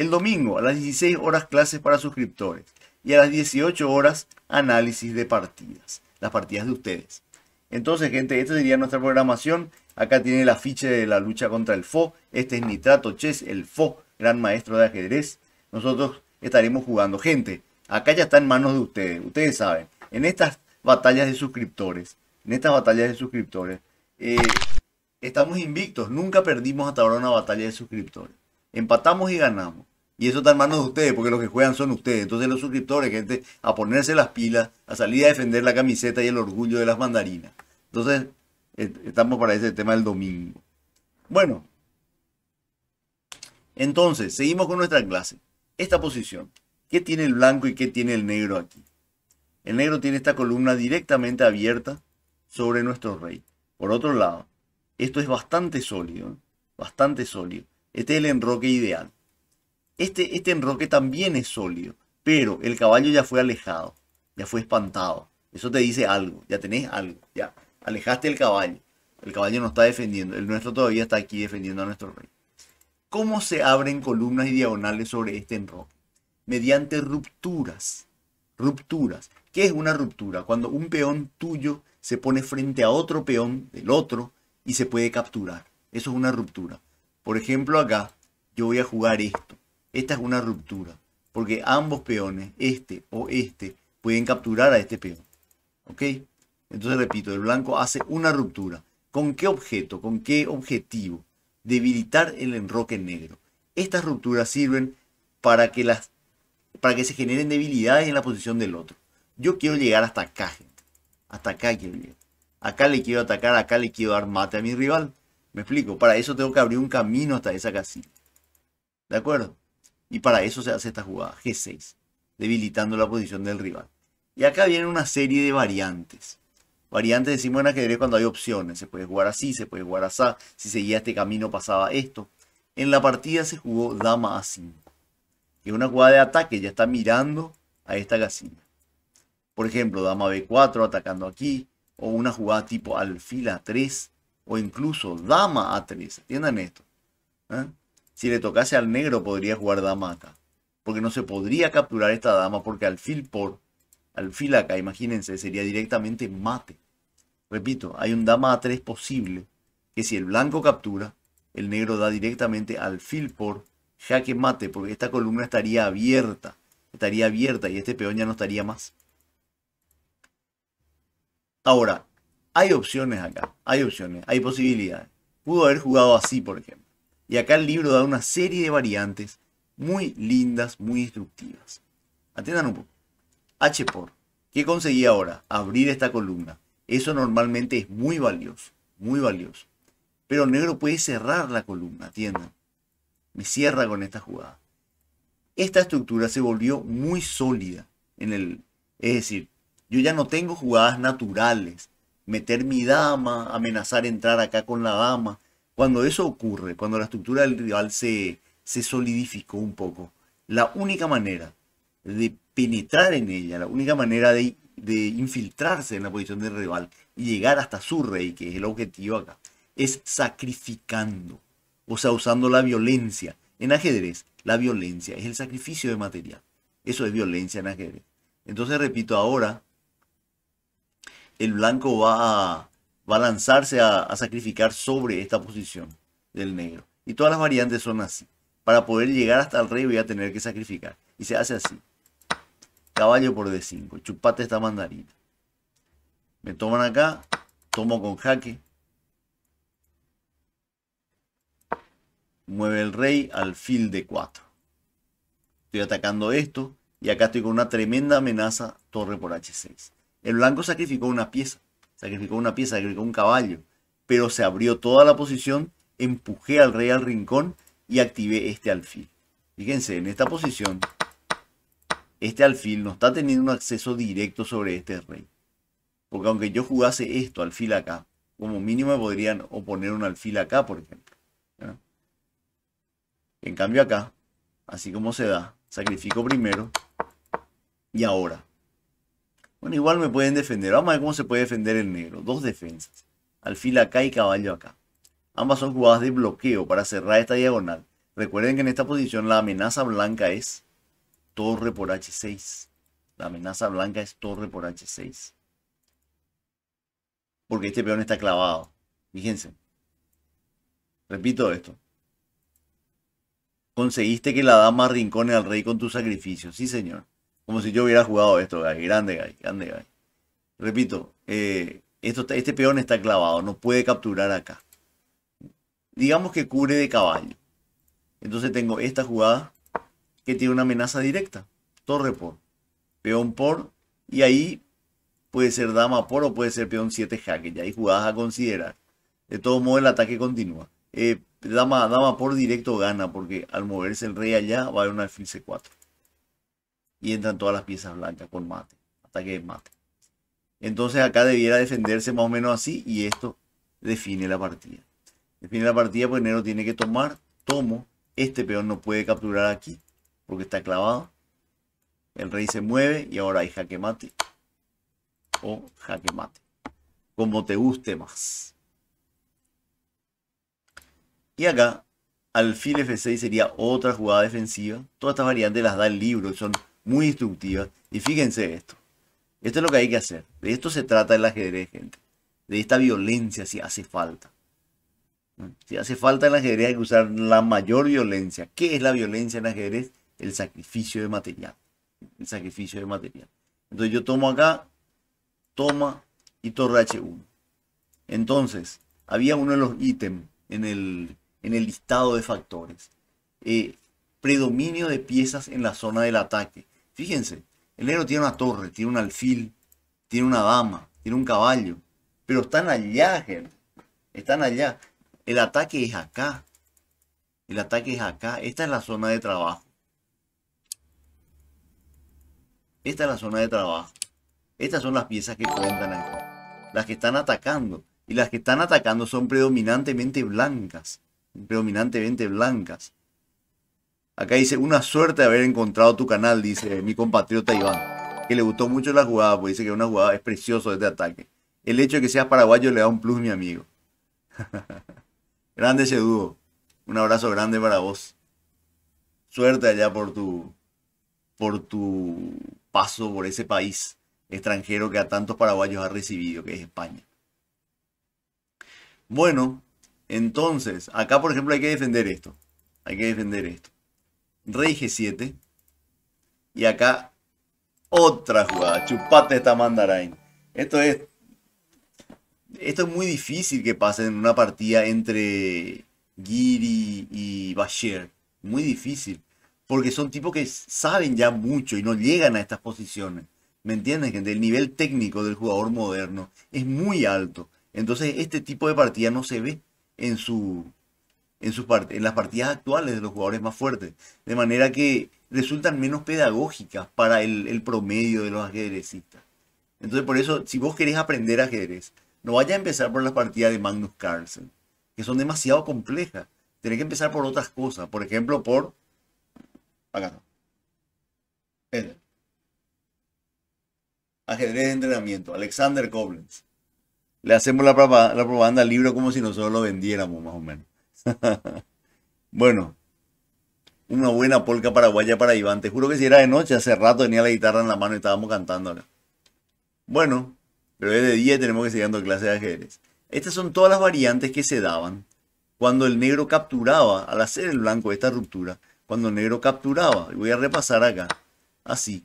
El domingo a las 16 horas clases para suscriptores y a las 18 horas análisis de partidas, las partidas de ustedes. Entonces, gente, esta sería nuestra programación. Acá tiene el afiche de la lucha contra el FO. Este es Nitrato Chess, el FO, gran maestro de ajedrez. Nosotros estaremos jugando. Gente, acá ya está en manos de ustedes. Ustedes saben, en estas batallas de suscriptores, en estas batallas de suscriptores, eh, estamos invictos. Nunca perdimos hasta ahora una batalla de suscriptores. Empatamos y ganamos. Y eso está en manos de ustedes, porque los que juegan son ustedes. Entonces los suscriptores, gente, a ponerse las pilas, a salir a defender la camiseta y el orgullo de las mandarinas. Entonces, estamos para ese tema del domingo. Bueno, entonces, seguimos con nuestra clase. Esta posición, ¿qué tiene el blanco y qué tiene el negro aquí? El negro tiene esta columna directamente abierta sobre nuestro rey. Por otro lado, esto es bastante sólido, ¿eh? bastante sólido. Este es el enroque ideal. Este, este, enroque también es sólido, pero el caballo ya fue alejado, ya fue espantado. Eso te dice algo, ya tenés algo, ya alejaste el caballo. El caballo no está defendiendo, el nuestro todavía está aquí defendiendo a nuestro rey. ¿Cómo se abren columnas y diagonales sobre este enroque? Mediante rupturas. Rupturas. ¿Qué es una ruptura? Cuando un peón tuyo se pone frente a otro peón del otro y se puede capturar. Eso es una ruptura. Por ejemplo, acá yo voy a jugar esto. Esta es una ruptura, porque ambos peones, este o este, pueden capturar a este peón. ¿Ok? Entonces repito, el blanco hace una ruptura. ¿Con qué objeto? ¿Con qué objetivo? Debilitar el enroque negro. Estas rupturas sirven para que, las, para que se generen debilidades en la posición del otro. Yo quiero llegar hasta acá, gente. Hasta acá quiero llegar. Acá le quiero atacar, acá le quiero dar mate a mi rival. ¿Me explico? Para eso tengo que abrir un camino hasta esa casilla. ¿De acuerdo? Y para eso se hace esta jugada, G6, debilitando la posición del rival. Y acá viene una serie de variantes. Variantes decimos en ajedrez cuando hay opciones. Se puede jugar así, se puede jugar así. Si seguía este camino pasaba esto. En la partida se jugó dama a 5. Que es una jugada de ataque, ya está mirando a esta casilla. Por ejemplo, dama b4 atacando aquí. O una jugada tipo alfil a 3. O incluso dama a 3. Entiendan esto. ¿Eh? Si le tocase al negro podría jugar dama acá. Porque no se podría capturar esta dama porque alfil por... Alfil acá, imagínense, sería directamente mate. Repito, hay un dama a 3 posible. Que si el blanco captura, el negro da directamente alfil por Ya que mate. Porque esta columna estaría abierta. Estaría abierta y este peón ya no estaría más. Ahora, hay opciones acá. Hay opciones, hay posibilidades. Pudo haber jugado así, por ejemplo. Y acá el libro da una serie de variantes muy lindas, muy instructivas. Atiendan un poco. H por. ¿Qué conseguí ahora? Abrir esta columna. Eso normalmente es muy valioso, muy valioso. Pero negro puede cerrar la columna, atiendan. Me cierra con esta jugada. Esta estructura se volvió muy sólida en el... Es decir, yo ya no tengo jugadas naturales. Meter mi dama, amenazar entrar acá con la dama. Cuando eso ocurre, cuando la estructura del rival se, solidificó un poco, la única manera de penetrar en ella, la única manera de, de, infiltrarse en la posición del rival y llegar hasta su rey, que es el objetivo acá, es sacrificando, o sea, usando la violencia. En ajedrez, la violencia es el sacrificio de material. Eso es violencia en ajedrez. Entonces, repito, ahora el blanco va a, va a lanzarse a, sacrificar sobre esta posición del negro. Y todas las variantes son así. Para poder llegar hasta el rey voy a tener que sacrificar. Y se hace así. Caballo por D5. Chupate esta mandarita Me toman acá. Tomo con jaque. Mueve el rey al fil de 4. Estoy atacando esto. Y acá estoy con una tremenda amenaza torre por H6. El blanco sacrificó una pieza sacrificó una pieza, sacrificó un caballo, pero se abrió toda la posición, empujé al rey al rincón y activé este alfil. Fíjense, en esta posición, este alfil no está teniendo un acceso directo sobre este rey. Porque aunque yo jugase esto, alfil acá, como mínimo me podrían oponer un alfil acá, por ejemplo. En cambio acá, así como se da, sacrifico primero y ahora bueno, igual me pueden defender. Vamos a ver cómo se puede defender el negro. Dos defensas. Alfil acá y caballo acá. Ambas son jugadas de bloqueo para cerrar esta diagonal. Recuerden que en esta posición la amenaza blanca es torre por h6. La amenaza blanca es torre por h6. Porque este peón está clavado. Fíjense. Repito esto. Conseguiste que la dama rincone al rey con tu sacrificio. Sí, señor. Como si yo hubiera jugado esto, Grande, Grande, Repito, eh, este peón está clavado. No puede capturar acá. Digamos que cubre de caballo. Entonces tengo esta jugada que tiene una amenaza directa. Torre por. Peón por. Y ahí puede ser dama por o puede ser peón 7 jaque. Ya hay jugadas a considerar. De todo modo el ataque continúa. Eh, dama, dama por directo gana porque al moverse el rey allá va a haber un alfil C4 y entran todas las piezas blancas con mate, ataque de mate. Entonces acá debiera defenderse más o menos así y esto define la partida. Define la partida porque Nero tiene que tomar, tomo, este peón no puede capturar aquí porque está clavado. El rey se mueve y ahora hay jaque mate o jaque mate. Como te guste más. Y acá, alfil F6 sería otra jugada defensiva. Todas estas variantes las da el libro, son muy instructiva. Y fíjense esto. Esto es lo que hay que hacer. De esto se trata el ajedrez, gente. De esta violencia si hace falta. Si hace falta en el ajedrez hay que usar la mayor violencia. ¿Qué es la violencia en el ajedrez? El sacrificio de material. El sacrificio de material. Entonces yo tomo acá, toma y torre H1. Entonces, había uno de los ítems en el, en el listado de factores. Eh, predominio de piezas en la zona del ataque. Fíjense, el negro tiene una torre, tiene un alfil, tiene una dama, tiene un caballo, pero están allá, gente. Están allá. El ataque es acá. El ataque es acá. Esta es la zona de trabajo. Esta es la zona de trabajo. Estas son las piezas que cuentan acá. Las que están atacando. Y las que están atacando son predominantemente blancas. Predominantemente blancas. Acá dice, una suerte de haber encontrado tu canal, dice mi compatriota Iván, que le gustó mucho la jugada, porque dice que una jugada es precioso este ataque. El hecho de que seas paraguayo le da un plus, mi amigo. grande ese dúo. Un abrazo grande para vos. Suerte allá por tu, por tu paso por ese país extranjero que a tantos paraguayos ha recibido, que es España. Bueno, entonces, acá por ejemplo hay que defender esto. Hay que defender esto. Rey G7. Y acá otra jugada. Chupate esta Mandarain. Esto es... Esto es muy difícil que pase en una partida entre Giri y Bashir. Muy difícil. Porque son tipos que saben ya mucho y no llegan a estas posiciones. ¿Me entienden, gente? El nivel técnico del jugador moderno es muy alto. Entonces, este tipo de partida no se ve en su, en, en las partidas actuales de los jugadores más fuertes, de manera que resultan menos pedagógicas para el, promedio de los ajedrecistas. Entonces, por eso, si vos querés aprender ajedrez, no vayas a empezar por las partidas de Magnus Carlsen, que son demasiado complejas. Tenés que empezar por otras cosas, por ejemplo, por... Acá este. Ajedrez de entrenamiento, Alexander Koblenz. Le hacemos la, propaganda al libro como si nosotros lo vendiéramos, más o menos. bueno, una buena polca paraguaya para Iván. Te juro que si era de noche, hace rato tenía la guitarra en la mano y estábamos acá. Bueno, pero es de día y tenemos que seguir dando clases de ajedrez. Estas son todas las variantes que se daban cuando el negro capturaba, al hacer el blanco esta ruptura, cuando el negro capturaba. voy a repasar acá, así.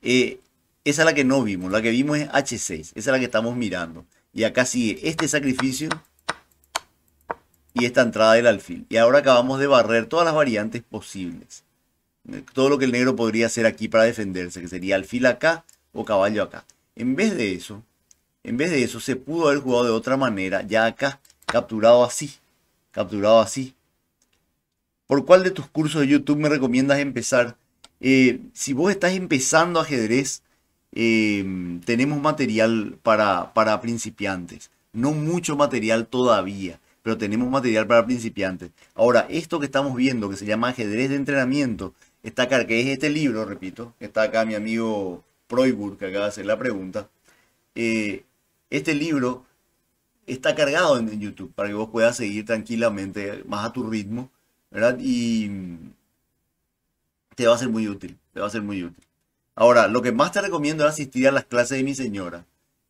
Eh, esa es la que no vimos, la que vimos es H6, esa es la que estamos mirando. Y acá sigue este sacrificio y esta entrada del alfil. Y ahora acabamos de barrer todas las variantes posibles. Eh, todo lo que el negro podría hacer aquí para defenderse, que sería alfil acá o caballo acá. En vez de eso, en vez de eso, se pudo haber jugado de otra manera, ya acá, capturado así, capturado así. ¿Por cuál de tus cursos de YouTube me recomiendas empezar? Eh, si vos estás empezando ajedrez, Em, tenemos material para, para principiantes. No mucho material todavía, pero tenemos material para principiantes. Ahora, esto que estamos viendo, que se llama ajedrez de entrenamiento, está acá, que es este libro, repito, está acá mi amigo Proibur, que acaba de hacer la pregunta. Eh, este libro está cargado en YouTube para que vos puedas seguir tranquilamente, más a tu ritmo, ¿verdad? Y mm, te va a ser muy útil, te va a ser muy útil. Ahora, lo que más te recomiendo es asistir a las clases de mi señora,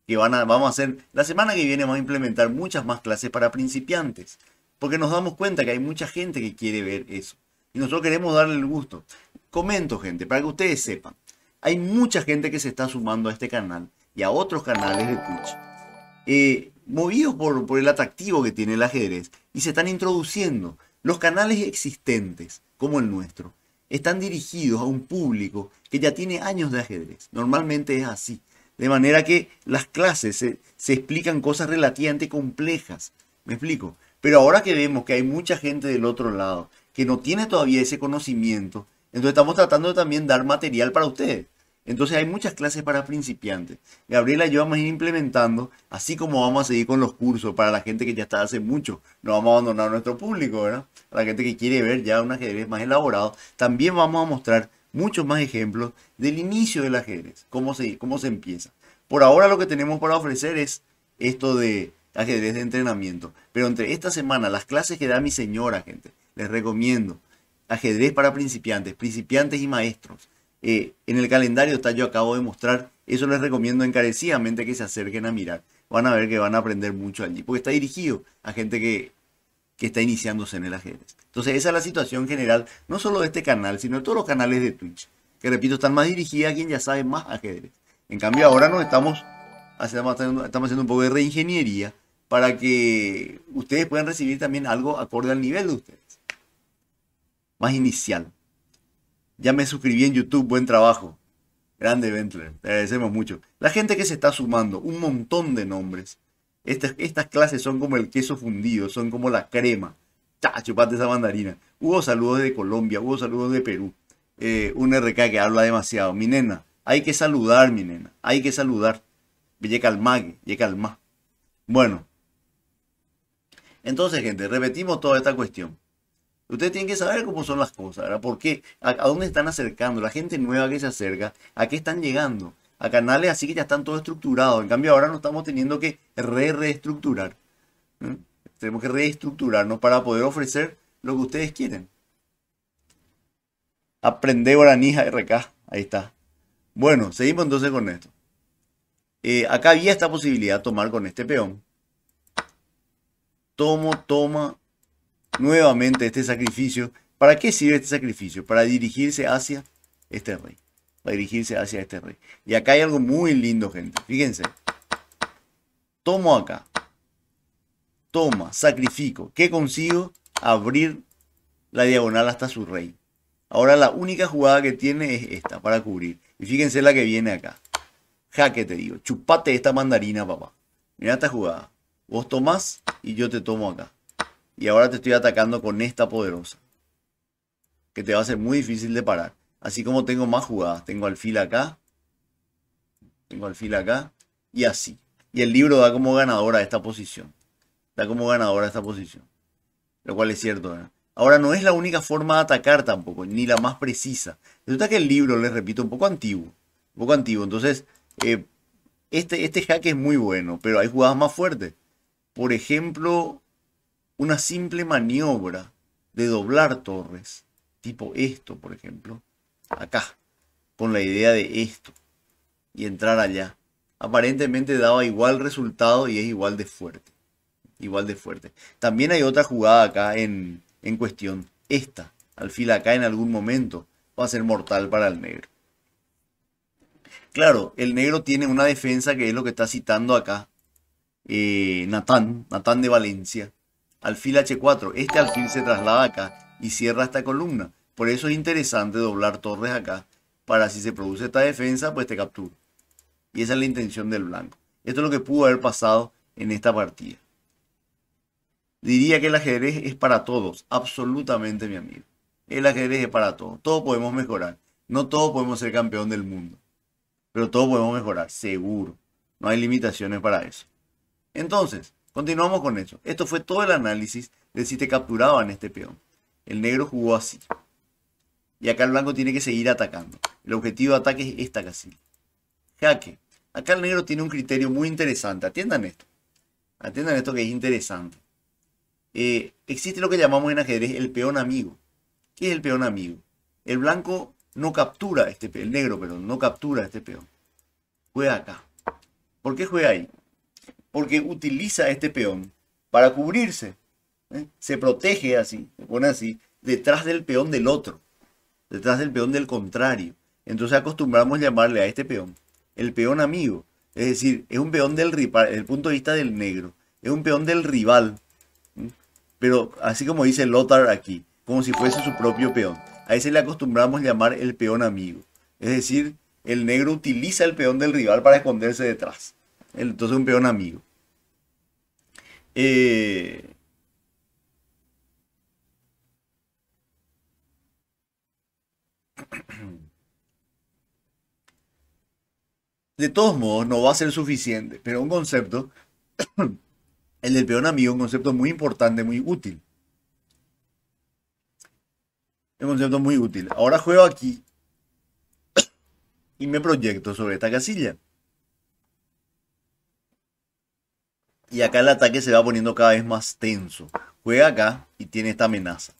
que van a, vamos a hacer, la semana que viene vamos a implementar muchas más clases para principiantes, porque nos damos cuenta que hay mucha gente que quiere ver eso. Y nosotros queremos darle el gusto. Comento, gente, para que ustedes sepan, hay mucha gente que se está sumando a este canal y a otros canales de Twitch, eh, movidos por, por el atractivo que tiene el ajedrez, y se están introduciendo los canales existentes, como el nuestro están dirigidos a un público que ya tiene años de ajedrez. Normalmente es así. De manera que las clases se, explican cosas relativamente complejas. ¿Me explico? Pero ahora que vemos que hay mucha gente del otro lado que no tiene todavía ese conocimiento, entonces estamos tratando de también dar material para ustedes. Entonces hay muchas clases para principiantes. Gabriela, yo vamos a ir implementando, así como vamos a seguir con los cursos para la gente que ya está hace mucho. No vamos a abandonar a nuestro público, ¿verdad? Para la gente que quiere ver ya un ajedrez más elaborado. También vamos a mostrar muchos más ejemplos del inicio del ajedrez, cómo se, cómo se empieza. Por ahora lo que tenemos para ofrecer es esto de ajedrez de entrenamiento. Pero entre esta semana, las clases que da mi señora, gente, les recomiendo. Ajedrez para principiantes, principiantes y maestros eh, en el calendario está, yo acabo de mostrar, eso les recomiendo encarecidamente que se acerquen a mirar. Van a ver que van a aprender mucho allí, porque está dirigido a gente que, que está iniciándose en el ajedrez. Entonces esa es la situación general, no solo de este canal, sino de todos los canales de Twitch, que repito, están más dirigidos a quien ya sabe más ajedrez. En cambio ahora nos estamos, estamos haciendo un poco de reingeniería para que ustedes puedan recibir también algo acorde al nivel de ustedes, más inicial. Ya me suscribí en YouTube, buen trabajo. Grande Ventler, te agradecemos mucho. La gente que se está sumando, un montón de nombres. Estas, clases son como el queso fundido, son como la crema. Chacho, chupate esa mandarina. Hubo saludos de Colombia, hubo saludos de Perú. Eh, un RK que habla demasiado. Mi nena, hay que saludar, mi nena. Hay que saludar. Llega al mague, llega al ma. Bueno. Entonces, gente, repetimos toda esta cuestión. Ustedes tienen que saber cómo son las cosas, ¿verdad? ¿Por qué? ¿A, dónde están acercando? La gente nueva que se acerca, ¿a qué están llegando? A canales así que ya están todo estructurado. En cambio, ahora no estamos teniendo que reestructurar ¿eh? Tenemos que reestructurarnos para poder ofrecer lo que ustedes quieren. Aprende Oranija, RK. Ahí está. Bueno, seguimos entonces con esto. Eh, acá había esta posibilidad de tomar con este peón. Tomo, toma, nuevamente este sacrificio. ¿Para qué sirve este sacrificio? Para dirigirse hacia este rey. Para dirigirse hacia este rey. Y acá hay algo muy lindo, gente. Fíjense. Tomo acá. Toma, sacrifico. ¿Qué consigo? Abrir la diagonal hasta su rey. Ahora la única jugada que tiene es esta para cubrir. Y fíjense la que viene acá. Jaque te digo, chupate esta mandarina, papá. Mira esta jugada. Vos tomás y yo te tomo acá y ahora te estoy atacando con esta poderosa. Que te va a ser muy difícil de parar. Así como tengo más jugadas. Tengo alfil acá. Tengo alfil acá. Y así. Y el libro da como ganadora esta posición. Da como ganadora esta posición. Lo cual es cierto. ¿eh? Ahora no es la única forma de atacar tampoco. Ni la más precisa. Resulta que el libro, les repito, un poco antiguo. Un poco antiguo. Entonces, eh, este, este hack es muy bueno. Pero hay jugadas más fuertes. Por ejemplo, una simple maniobra de doblar torres, tipo esto, por ejemplo, acá, con la idea de esto, y entrar allá, aparentemente daba igual resultado y es igual de fuerte. Igual de fuerte. También hay otra jugada acá en, cuestión. Esta, alfil acá en algún momento, va a ser mortal para el negro. Claro, el negro tiene una defensa que es lo que está citando acá eh, Natán, Natán de Valencia, alfil H4. Este alfil se traslada acá y cierra esta columna. Por eso es interesante doblar torres acá. Para si se produce esta defensa, pues te captura. Y esa es la intención del blanco. Esto es lo que pudo haber pasado en esta partida. Diría que el ajedrez es para todos. Absolutamente, mi amigo. El ajedrez es para todos. Todos podemos mejorar. No todos podemos ser campeón del mundo. Pero todos podemos mejorar, seguro. No hay limitaciones para eso. Entonces, Continuamos con eso. Esto fue todo el análisis de si te capturaban este peón. El negro jugó así. Y acá el blanco tiene que seguir atacando. El objetivo de ataque es esta casilla. Jaque. Acá el negro tiene un criterio muy interesante. Atiendan esto. Atiendan esto que es interesante. Eh, existe lo que llamamos en ajedrez el peón amigo. ¿Qué es el peón amigo? El blanco no captura este peón, negro, pero no captura este peón. Juega acá. ¿Por qué juega ahí? porque utiliza este peón para cubrirse. ¿eh? Se protege así, se pone así, detrás del peón del otro, detrás del peón del contrario. Entonces acostumbramos llamarle a este peón el peón amigo. Es decir, es un peón del desde el punto de vista del negro, es un peón del rival. Pero así como dice Lothar aquí, como si fuese su propio peón. A ese le acostumbramos llamar el peón amigo. Es decir, el negro utiliza el peón del rival para esconderse detrás entonces un peón amigo. Eh, de todos modos, no va a ser suficiente, pero un concepto, el del peón amigo, un concepto muy importante, muy útil. un concepto muy útil. Ahora juego aquí y me proyecto sobre esta casilla. Y acá el ataque se va poniendo cada vez más tenso. Juega acá y tiene esta amenaza.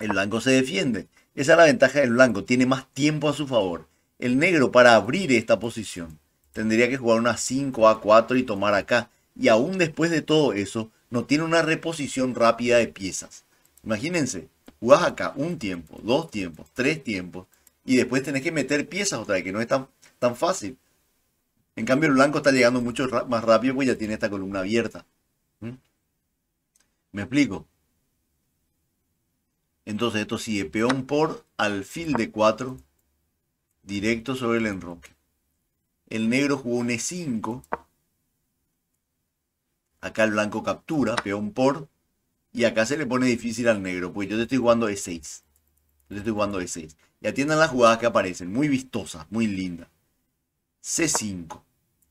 El blanco se defiende. Esa es la ventaja del blanco. Tiene más tiempo a su favor. El negro para abrir esta posición tendría que jugar una 5 a 4 y tomar acá. Y aún después de todo eso, no tiene una reposición rápida de piezas. Imagínense, jugás acá un tiempo, dos tiempos, tres tiempos. Y después tenés que meter piezas otra vez, que no es tan, tan fácil. En cambio, el blanco está llegando mucho más rápido porque ya tiene esta columna abierta. ¿Mm? ¿Me explico? Entonces esto sigue peón por alfil de 4 directo sobre el enroque. El negro jugó un E5. Acá el blanco captura, peón por. Y acá se le pone difícil al negro, porque yo te estoy jugando E6. Yo te estoy jugando E6. Y atiendan las jugadas que aparecen, muy vistosas, muy lindas. C5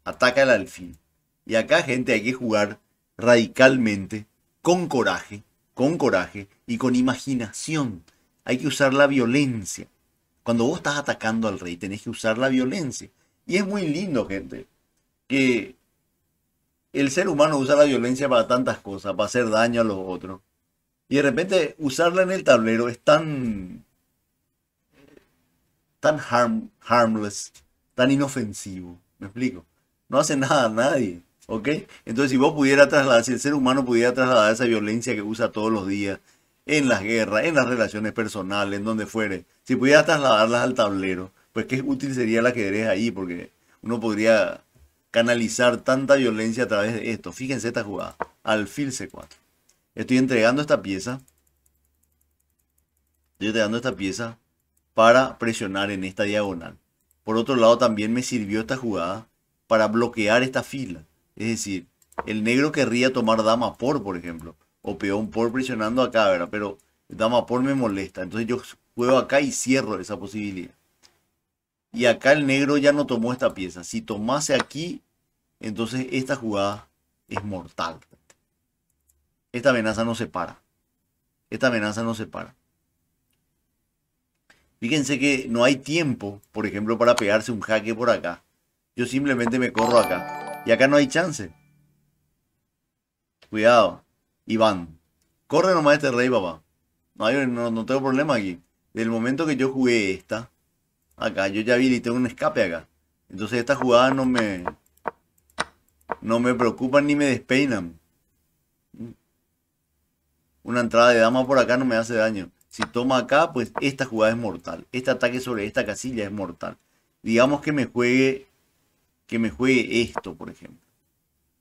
ataca al alfil. Y acá, gente, hay que jugar radicalmente, con coraje, con coraje y con imaginación. Hay que usar la violencia. Cuando vos estás atacando al rey, tenés que usar la violencia. Y es muy lindo, gente, que el ser humano usa la violencia para tantas cosas, para hacer daño a los otros. Y de repente usarla en el tablero es tan, tan harmless, tan inofensivo. ¿Me explico? no hace nada a nadie. ¿Ok? Entonces, si vos pudiera trasladar, si el ser humano pudiera trasladar esa violencia que usa todos los días, en las guerras, en las relaciones personales, en donde fuere, si pudiera trasladarlas al tablero, pues qué útil sería la que eres ahí, porque uno podría canalizar tanta violencia a través de esto. Fíjense esta jugada. Alfil C4. Estoy entregando esta pieza. Estoy entregando esta pieza para presionar en esta diagonal. Por otro lado, también me sirvió esta jugada para bloquear esta fila. Es decir, el negro querría tomar dama por, por ejemplo, o peón por presionando acá, ¿verdad? Pero dama por me molesta, entonces yo juego acá y cierro esa posibilidad. Y acá el negro ya no tomó esta pieza. Si tomase aquí, entonces esta jugada es mortal. Esta amenaza no se para. Esta amenaza no se para. Fíjense que no hay tiempo, por ejemplo, para pegarse un jaque por acá. Yo simplemente me corro acá. Y acá no hay chance. Cuidado. Iván. Corre nomás este rey, papá. No, tengo problema aquí. Del momento que yo jugué esta. Acá, yo ya tengo un escape acá. Entonces esta jugada no me... No me preocupan ni me despeinan. Una entrada de dama por acá no me hace daño. Si toma acá, pues esta jugada es mortal. Este ataque sobre esta casilla es mortal. Digamos que me juegue que me juegue esto, por ejemplo.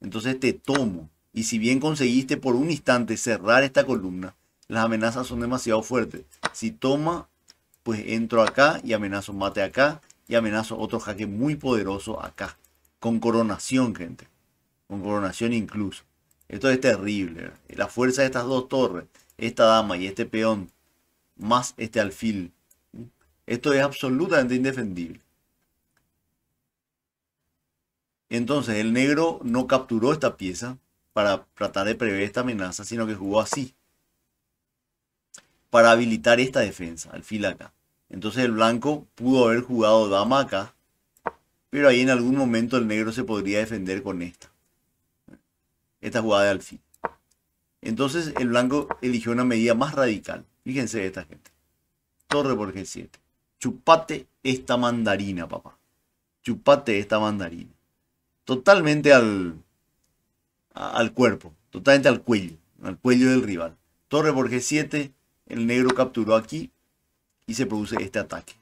Entonces te tomo. Y si bien conseguiste por un instante cerrar esta columna, las amenazas son demasiado fuertes. Si toma, pues entro acá y amenazo mate acá y amenazo otro jaque muy poderoso acá. Con coronación, gente. Con coronación incluso. Esto es terrible. La fuerza de estas dos torres, esta dama y este peón, más este alfil. Esto es absolutamente indefendible. Entonces el negro no capturó esta pieza para tratar de prever esta amenaza, sino que jugó así. Para habilitar esta defensa, alfil acá. Entonces el blanco pudo haber jugado dama acá, pero ahí en algún momento el negro se podría defender con esta. Esta jugada de alfil. Entonces el blanco eligió una medida más radical. Fíjense esta gente. Torre por G7. Chupate esta mandarina, papá. Chupate esta mandarina totalmente al, al cuerpo, totalmente al cuello, al cuello del rival. Torre por G7, el negro capturó aquí y se produce este ataque.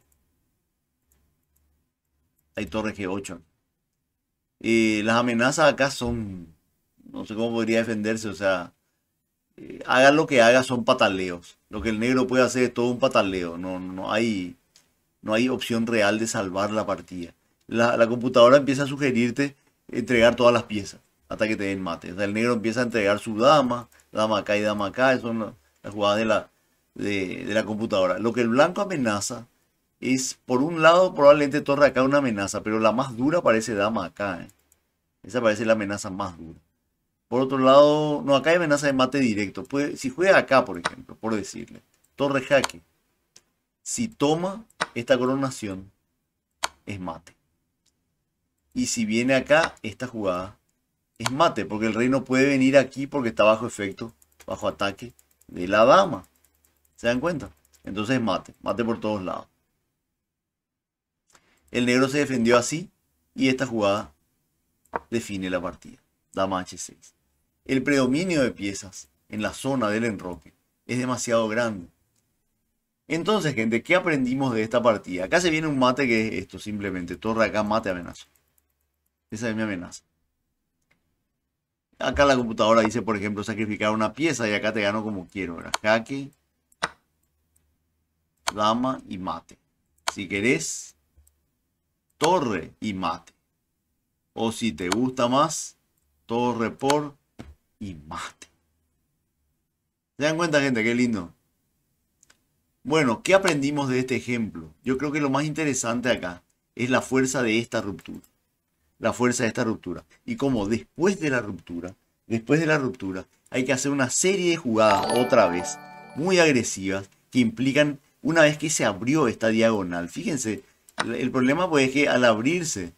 Hay torre G8. Eh, las amenazas acá son, no sé cómo podría defenderse, o sea, eh, haga lo que haga, son pataleos. Lo que el negro puede hacer es todo un pataleo, no, no, hay, no hay opción real de salvar la partida. la computadora empieza a sugerirte entregar todas las piezas hasta que te den mate. O sea, el negro empieza a entregar su dama, dama acá y dama acá, son las jugadas de la, de, la computadora. Lo que el blanco amenaza es, por un lado, probablemente torre acá una amenaza, pero la más dura parece dama acá. Eh. Esa parece la amenaza más dura. Por otro lado, no, acá hay amenaza de mate directo. si juega acá, por ejemplo, por decirle, torre jaque. Si toma esta coronación, es mate. Y si viene acá, esta jugada es mate, porque el rey no puede venir aquí porque está bajo efecto, bajo ataque de la dama. ¿Se dan cuenta? Entonces es mate, mate por todos lados. El negro se defendió así y esta jugada define la partida. Dama H6. El predominio de piezas en la zona del enroque es demasiado grande. Entonces, gente, ¿qué aprendimos de esta partida? Acá se viene un mate que es esto, simplemente torre acá, mate amenazó esa es mi amenaza. Acá la computadora dice, por ejemplo, sacrificar una pieza y acá te gano como quiero. Jaque, dama y mate. Si querés, torre y mate. O si te gusta más, torre por y mate. ¿Se dan cuenta, gente? Qué lindo. Bueno, ¿qué aprendimos de este ejemplo? Yo creo que lo más interesante acá es la fuerza de esta ruptura la fuerza de esta ruptura. Y como después de la ruptura, después de la ruptura, hay que hacer una serie de jugadas otra vez, muy agresivas, que implican una vez que se abrió esta diagonal. Fíjense, el problema pues es que al abrirse,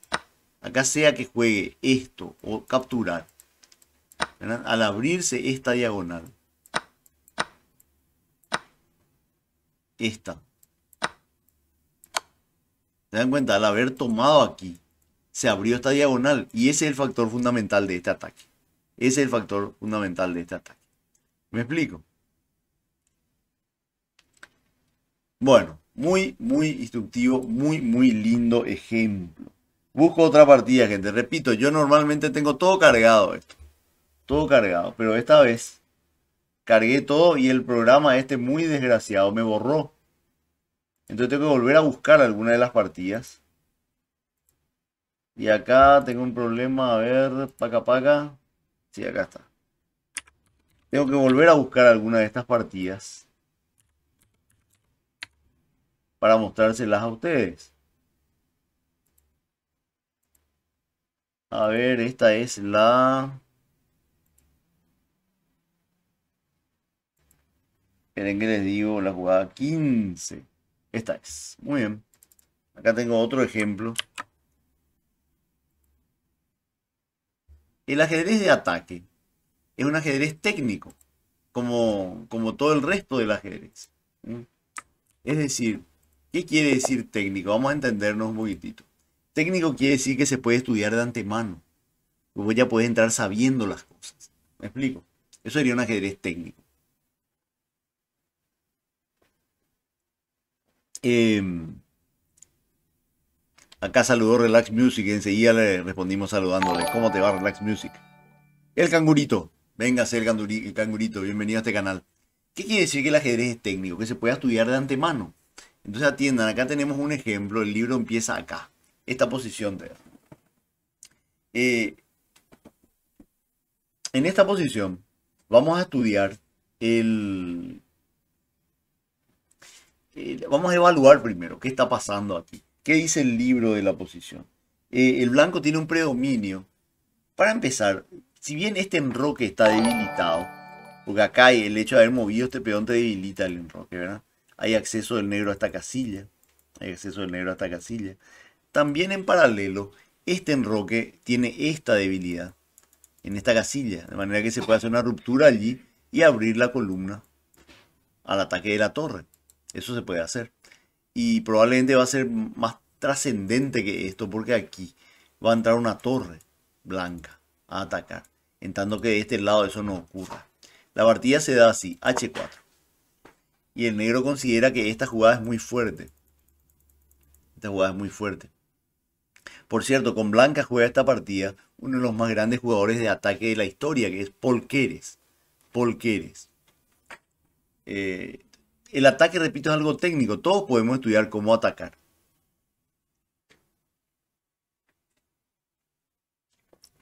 acá sea que juegue esto o capturar, al abrirse esta diagonal, esta. ¿Se dan cuenta? Al haber tomado aquí, se abrió esta diagonal y ese es el factor fundamental de este ataque. Ese es el factor fundamental de este ataque. ¿Me explico? Bueno, muy, muy instructivo, muy, muy lindo ejemplo. Busco otra partida, gente. Repito, yo normalmente tengo todo cargado esto. Todo cargado, pero esta vez cargué todo y el programa este muy desgraciado me borró. Entonces tengo que volver a buscar alguna de las partidas y acá tengo un problema, a ver, paca paca. Sí, acá está. Tengo que volver a buscar alguna de estas partidas. Para mostrárselas a ustedes. A ver, esta es la... Esperen que les digo la jugada 15. Esta es. Muy bien. Acá tengo otro ejemplo. El ajedrez de ataque es un ajedrez técnico, como, como todo el resto del ajedrez. Es decir, ¿qué quiere decir técnico? Vamos a entendernos un poquitito. Técnico quiere decir que se puede estudiar de antemano. Vos ya puedes entrar sabiendo las cosas. ¿Me explico? Eso sería un ajedrez técnico. Eh, Acá saludó Relax Music y enseguida le respondimos saludándole. ¿Cómo te va Relax Music? El cangurito. Venga, el, el cangurito. Bienvenido a este canal. ¿Qué quiere decir que el ajedrez es técnico? Que se puede estudiar de antemano. Entonces atiendan, acá tenemos un ejemplo. El libro empieza acá. Esta posición de. Eh, en esta posición vamos a estudiar el... vamos a evaluar primero qué está pasando aquí. ¿Qué dice el libro de la posición? Eh, el blanco tiene un predominio. Para empezar, si bien este enroque está debilitado, porque acá el hecho de haber movido este peón te debilita el enroque, ¿verdad? Hay acceso del negro a esta casilla. Hay acceso del negro a esta casilla. También en paralelo, este enroque tiene esta debilidad en esta casilla, de manera que se puede hacer una ruptura allí y abrir la columna al ataque de la torre. Eso se puede hacer y probablemente va a ser más trascendente que esto porque aquí va a entrar una torre blanca a atacar, en tanto que de este lado eso no ocurra. La partida se da así, H4. Y el negro considera que esta jugada es muy fuerte. Esta jugada es muy fuerte. Por cierto, con Blanca juega esta partida uno de los más grandes jugadores de ataque de la historia, que es Polqueres. Polqueres el ataque, repito, es algo técnico. Todos podemos estudiar cómo atacar.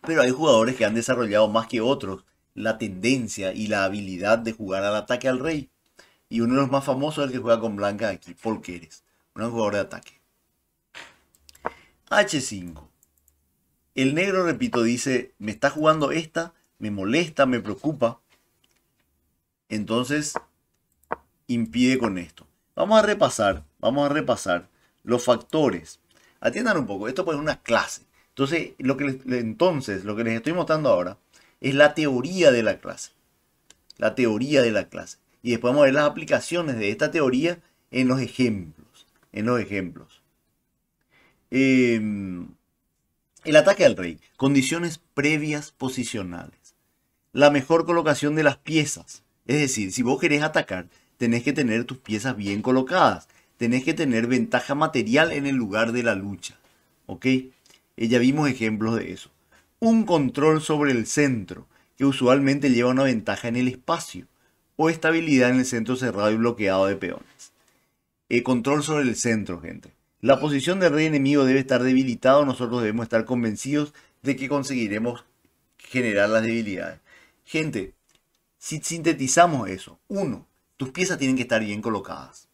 Pero hay jugadores que han desarrollado más que otros la tendencia y la habilidad de jugar al ataque al rey. Y uno de los más famosos es el que juega con Blanca aquí, Keres. Un jugador de ataque. H5. El negro, repito, dice, me está jugando esta, me molesta, me preocupa. Entonces, impide con esto. Vamos a repasar, vamos a repasar los factores. Atiendan un poco, esto es una clase. Entonces lo, que les, entonces, lo que les estoy mostrando ahora es la teoría de la clase. La teoría de la clase. Y después vamos a ver las aplicaciones de esta teoría en los ejemplos. En los ejemplos. Em, el ataque al rey. Condiciones previas posicionales. La mejor colocación de las piezas. Es decir, si vos querés atacar, tenés que tener tus piezas bien colocadas, tenés que tener ventaja material en el lugar de la lucha. ¿Ok? Eh, ya vimos ejemplos de eso. Un control sobre el centro, que usualmente lleva una ventaja en el espacio, o estabilidad en el centro cerrado y bloqueado de peones. El eh, control sobre el centro, gente. La posición del rey enemigo debe estar debilitado, nosotros debemos estar convencidos de que conseguiremos generar las debilidades. Gente, si sintetizamos eso, uno, tus piezas tienen que estar bien colocadas.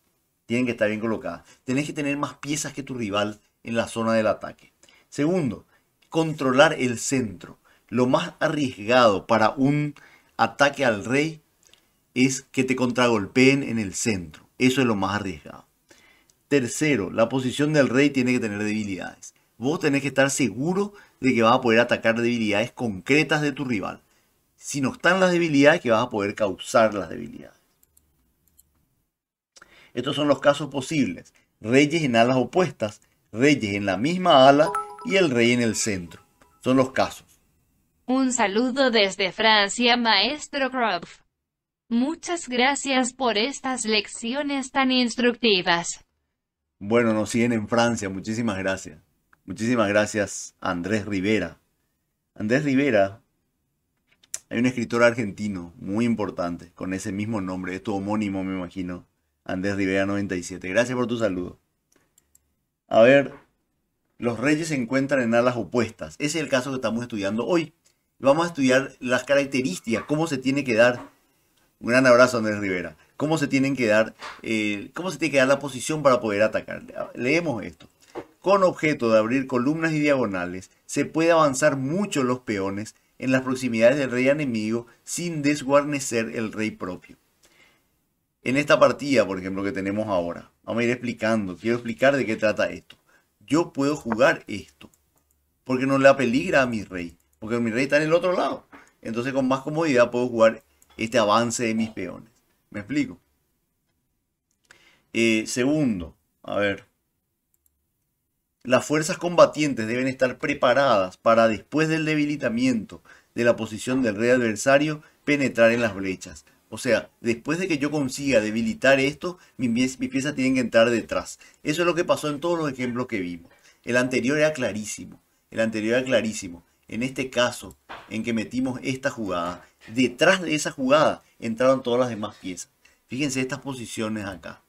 Tienen que estar bien colocadas. Tenés que tener más piezas que tu rival en la zona del ataque. Segundo, controlar el centro. Lo más arriesgado para un ataque al rey es que te contragolpeen en el centro. Eso es lo más arriesgado. Tercero, la posición del rey tiene que tener debilidades. Vos tenés que estar seguro de que vas a poder atacar debilidades concretas de tu rival. Si no están las debilidades, que vas a poder causar las debilidades. Estos son los casos posibles. Reyes en alas opuestas, reyes en la misma ala y el rey en el centro. Son los casos. Un saludo desde Francia, maestro Groff. Muchas gracias por estas lecciones tan instructivas. Bueno, nos siguen en Francia, muchísimas gracias. Muchísimas gracias, Andrés Rivera. Andrés Rivera, hay un escritor argentino muy importante con ese mismo nombre, es tu homónimo, me imagino. Andrés Rivera 97. Gracias por tu saludo. A ver, los reyes se encuentran en alas opuestas. Ese es el caso que estamos estudiando hoy. Vamos a estudiar las características, cómo se tiene que dar. Un gran abrazo, Andrés Rivera. Cómo se tienen que dar, eh, cómo se tiene que dar la posición para poder atacar. Ah, leemos esto. Con objeto de abrir columnas y diagonales, se puede avanzar mucho los peones en las proximidades del rey enemigo sin desguarnecer el rey propio en esta partida, por ejemplo, que tenemos ahora, vamos a ir explicando, quiero explicar de qué trata esto. Yo puedo jugar esto, porque no le da peligro a mi rey, porque mi rey está en el otro lado. Entonces con más comodidad puedo jugar este avance de mis peones. ¿Me explico? Eh, segundo, a ver. Las fuerzas combatientes deben estar preparadas para después del debilitamiento de la posición del rey adversario penetrar en las brechas. O sea, después de que yo consiga debilitar esto, mis, piezas tienen que entrar detrás. Eso es lo que pasó en todos los ejemplos que vimos. El anterior era clarísimo. El anterior era clarísimo. En este caso, en que metimos esta jugada, detrás de esa jugada entraron todas las demás piezas. Fíjense estas posiciones acá.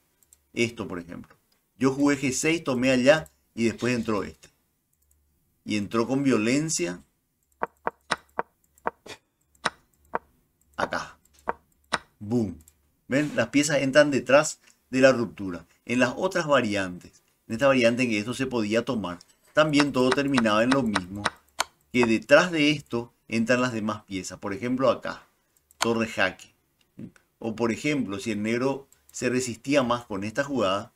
Esto, por ejemplo. Yo jugué G6, tomé allá y después entró este. Y entró con violencia. Acá boom. ¿Ven? Las piezas entran detrás de la ruptura. En las otras variantes, en esta variante en que esto se podía tomar, también todo terminaba en lo mismo, que detrás de esto entran las demás piezas. Por ejemplo, acá, torre jaque. O por ejemplo, si el negro se resistía más con esta jugada,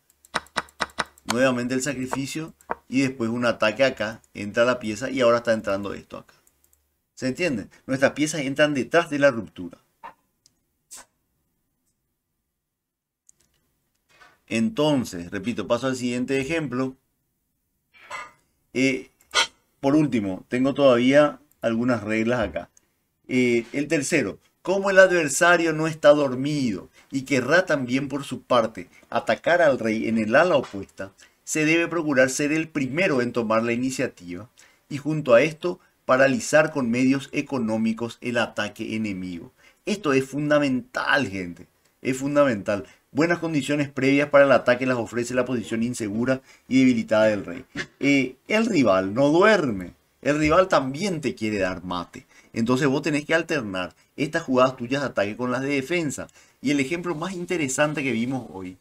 nuevamente el sacrificio y después un ataque acá, entra la pieza y ahora está entrando esto acá. ¿Se entiende? Nuestras piezas entran detrás de la ruptura. Entonces, repito, paso al siguiente ejemplo. Eh, por último, tengo todavía algunas reglas acá. Eh, el tercero, como el adversario no está dormido y querrá también por su parte atacar al rey en el ala opuesta, se debe procurar ser el primero en tomar la iniciativa y junto a esto paralizar con medios económicos el ataque enemigo. Esto es fundamental, gente. Es fundamental. Buenas condiciones previas para el ataque las ofrece la posición insegura y debilitada del rey. Eh, el rival no duerme. El rival también te quiere dar mate. Entonces vos tenés que alternar estas jugadas tuyas de ataque con las de defensa. Y el ejemplo más interesante que vimos hoy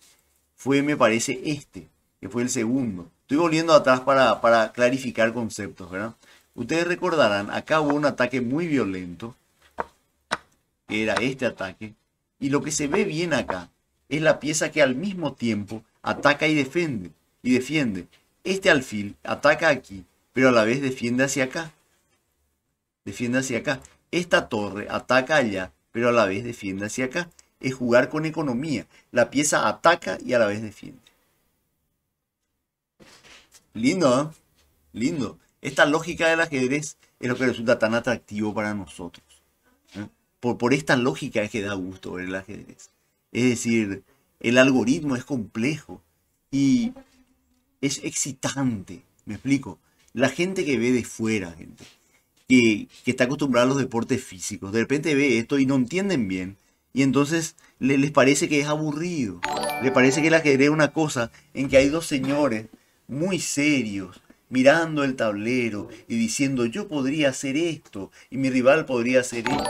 fue, me parece, este, que fue el segundo. Estoy volviendo atrás para, para clarificar conceptos, ¿verdad? Ustedes recordarán, acá hubo un ataque muy violento. Era este ataque. Y lo que se ve bien acá es la pieza que al mismo tiempo ataca y defiende. Y defiende. Este alfil ataca aquí, pero a la vez defiende hacia acá. Defiende hacia acá. Esta torre ataca allá, pero a la vez defiende hacia acá. Es jugar con economía. La pieza ataca y a la vez defiende. Lindo, ¿eh? Lindo. Esta lógica del ajedrez es lo que resulta tan atractivo para nosotros. ¿eh? Por, por esta lógica es que da gusto ver el ajedrez. Es decir, el algoritmo es complejo y es excitante, me explico. La gente que ve de fuera, gente, que, está acostumbrada a los deportes físicos, de repente ve esto y no entienden bien. Y entonces les parece que es aburrido. Le parece que la querería una cosa en que hay dos señores muy serios mirando el tablero y diciendo yo podría hacer esto y mi rival podría hacer esto.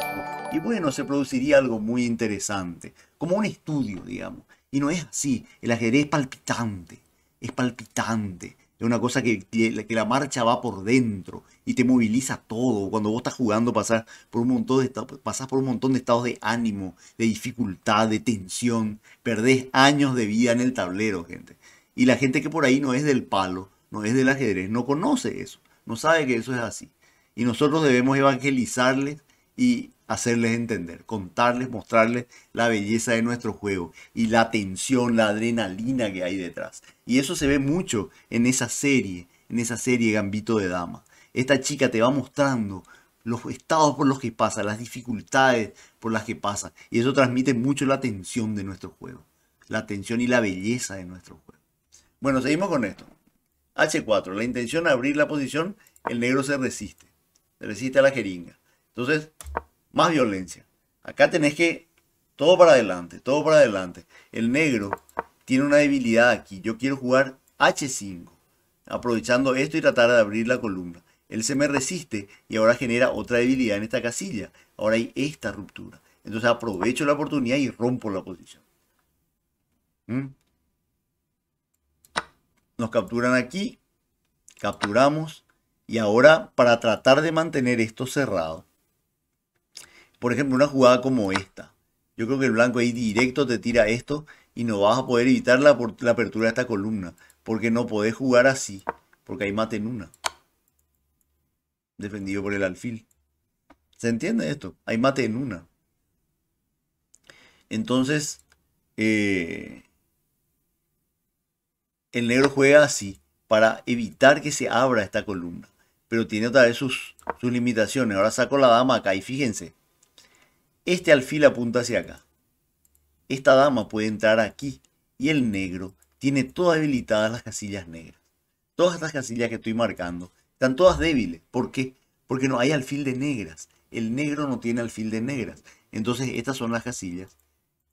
Y bueno, se produciría algo muy interesante, como un estudio, digamos. Y no es así, el ajedrez es palpitante, es palpitante. Es una cosa que, que, la marcha va por dentro y te moviliza todo. Cuando vos estás jugando pasás por un montón de, por un montón de estados de ánimo, de dificultad, de tensión. Perdés años de vida en el tablero, gente. Y la gente que por ahí no es del palo, no es del ajedrez, no conoce eso, no sabe que eso es así. Y nosotros debemos evangelizarles y hacerles entender, contarles, mostrarles la belleza de nuestro juego y la tensión, la adrenalina que hay detrás. Y eso se ve mucho en esa serie, en esa serie Gambito de Dama. Esta chica te va mostrando los estados por los que pasa, las dificultades por las que pasa. Y eso transmite mucho la tensión de nuestro juego, la tensión y la belleza de nuestro juego. Bueno, seguimos con esto. H4, la intención es abrir la posición, el negro se resiste, se resiste a la jeringa. Entonces, más violencia. Acá tenés que, todo para adelante, todo para adelante. El negro tiene una debilidad aquí, yo quiero jugar H5, aprovechando esto y tratar de abrir la columna. Él se me resiste y ahora genera otra debilidad en esta casilla. Ahora hay esta ruptura. Entonces aprovecho la oportunidad y rompo la posición. ¿Mm? nos capturan aquí, capturamos y ahora para tratar de mantener esto cerrado, por ejemplo una jugada como esta, yo creo que el blanco ahí directo te tira esto y no vas a poder evitar la, la apertura de esta columna, porque no podés jugar así, porque hay mate en una, defendido por el alfil. ¿Se entiende esto? Hay mate en una. Entonces, eh, el negro juega así para evitar que se abra esta columna. Pero tiene otra vez sus, limitaciones. Ahora saco la dama acá y fíjense. Este alfil apunta hacia acá. Esta dama puede entrar aquí y el negro tiene todas habilitadas las casillas negras. Todas estas casillas que estoy marcando están todas débiles. ¿Por qué? Porque no hay alfil de negras. El negro no tiene alfil de negras. Entonces estas son las casillas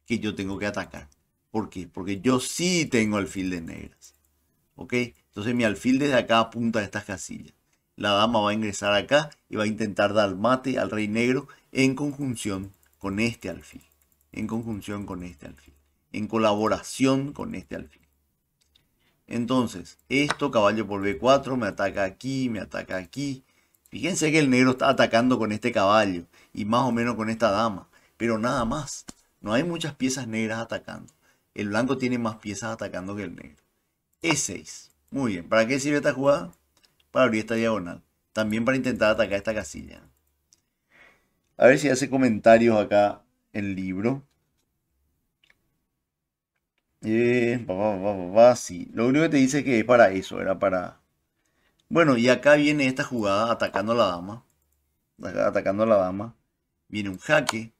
que yo tengo que atacar. ¿Por qué? Porque yo sí tengo alfil de negras. ¿Ok? Entonces mi alfil desde acá apunta a estas casillas. La dama va a ingresar acá y va a intentar dar mate al rey negro en conjunción con este alfil. En conjunción con este alfil. En colaboración con este alfil. Entonces, esto, caballo por B4, me ataca aquí, me ataca aquí. Fíjense que el negro está atacando con este caballo y más o menos con esta dama. Pero nada más. No hay muchas piezas negras atacando. El blanco tiene más piezas atacando que el negro. E6. Muy bien. ¿Para qué sirve esta jugada? Para abrir esta diagonal. También para intentar atacar esta casilla. A ver si hace comentarios acá el libro. Eh, sí. Lo único que te dice es que es para eso, era para... Bueno, y acá viene esta jugada atacando a la dama. Acá, atacando a la dama. Viene un jaque.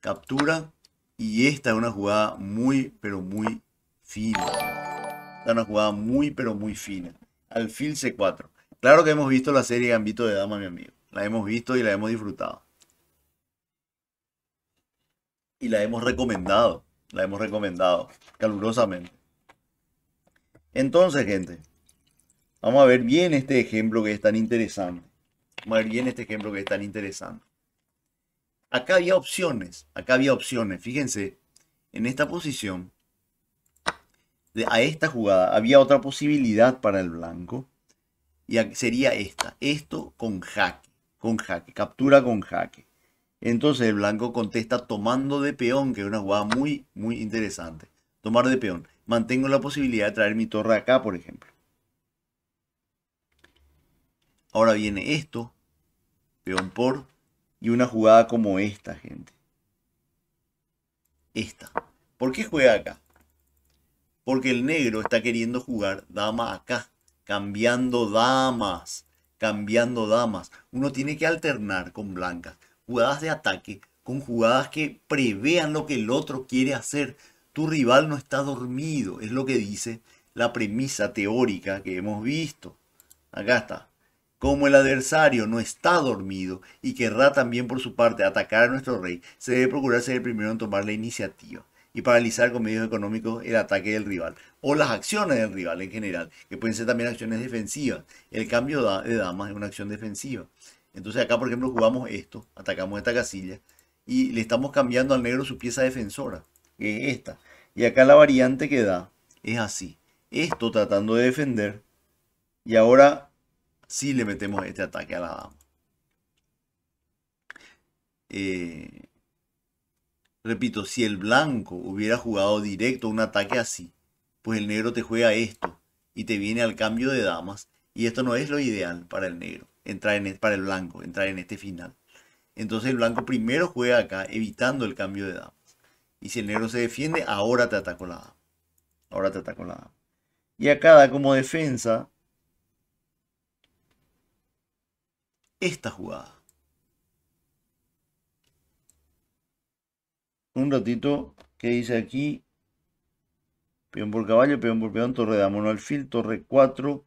Captura. Y esta es una jugada muy, pero muy fina. es una jugada muy, pero muy fina. Alfil C4. Claro que hemos visto la serie Gambito de Dama, mi amigo. La hemos visto y la hemos disfrutado. Y la hemos recomendado. La hemos recomendado calurosamente. Entonces, gente, vamos a ver bien este ejemplo que es tan interesante. Vamos a ver bien este ejemplo que es tan interesante acá había opciones, acá había opciones. Fíjense, en esta posición, a esta jugada, había otra posibilidad para el blanco. Y sería esta, esto con jaque, con jaque, captura con jaque. Entonces el blanco contesta tomando de peón, que es una jugada muy, muy interesante. Tomar de peón. Mantengo la posibilidad de traer mi torre acá, por ejemplo. Ahora viene esto. Peón por y una jugada como esta, gente. Esta. ¿Por qué juega acá? Porque el negro está queriendo jugar dama acá, cambiando damas, cambiando damas. Uno tiene que alternar con blancas, jugadas de ataque, con jugadas que prevean lo que el otro quiere hacer. Tu rival no está dormido, es lo que dice la premisa teórica que hemos visto. Acá está. Como el adversario no está dormido y querrá también por su parte atacar a nuestro rey, se debe procurar ser el primero en tomar la iniciativa y paralizar con medios económicos el ataque del rival o las acciones del rival en general, que pueden ser también acciones defensivas. El cambio de damas es una acción defensiva. Entonces acá, por ejemplo, jugamos esto, atacamos esta casilla y le estamos cambiando al negro su pieza defensora, que es esta. Y acá la variante que da es así. Esto tratando de defender y ahora si le metemos este ataque a la dama. Eh, repito, si el blanco hubiera jugado directo un ataque así, pues el negro te juega esto y te viene al cambio de damas. Y esto no es lo ideal para el negro, entrar en, e, para el blanco, entrar en este final. Entonces el blanco primero juega acá, evitando el cambio de damas. Y si el negro se defiende, ahora te ataco la dama. Ahora te ataco la dama. Y acá da como defensa esta jugada. Un ratito, ¿qué dice aquí? Peón por caballo, peón por peón, torre dama, al alfil, torre 4,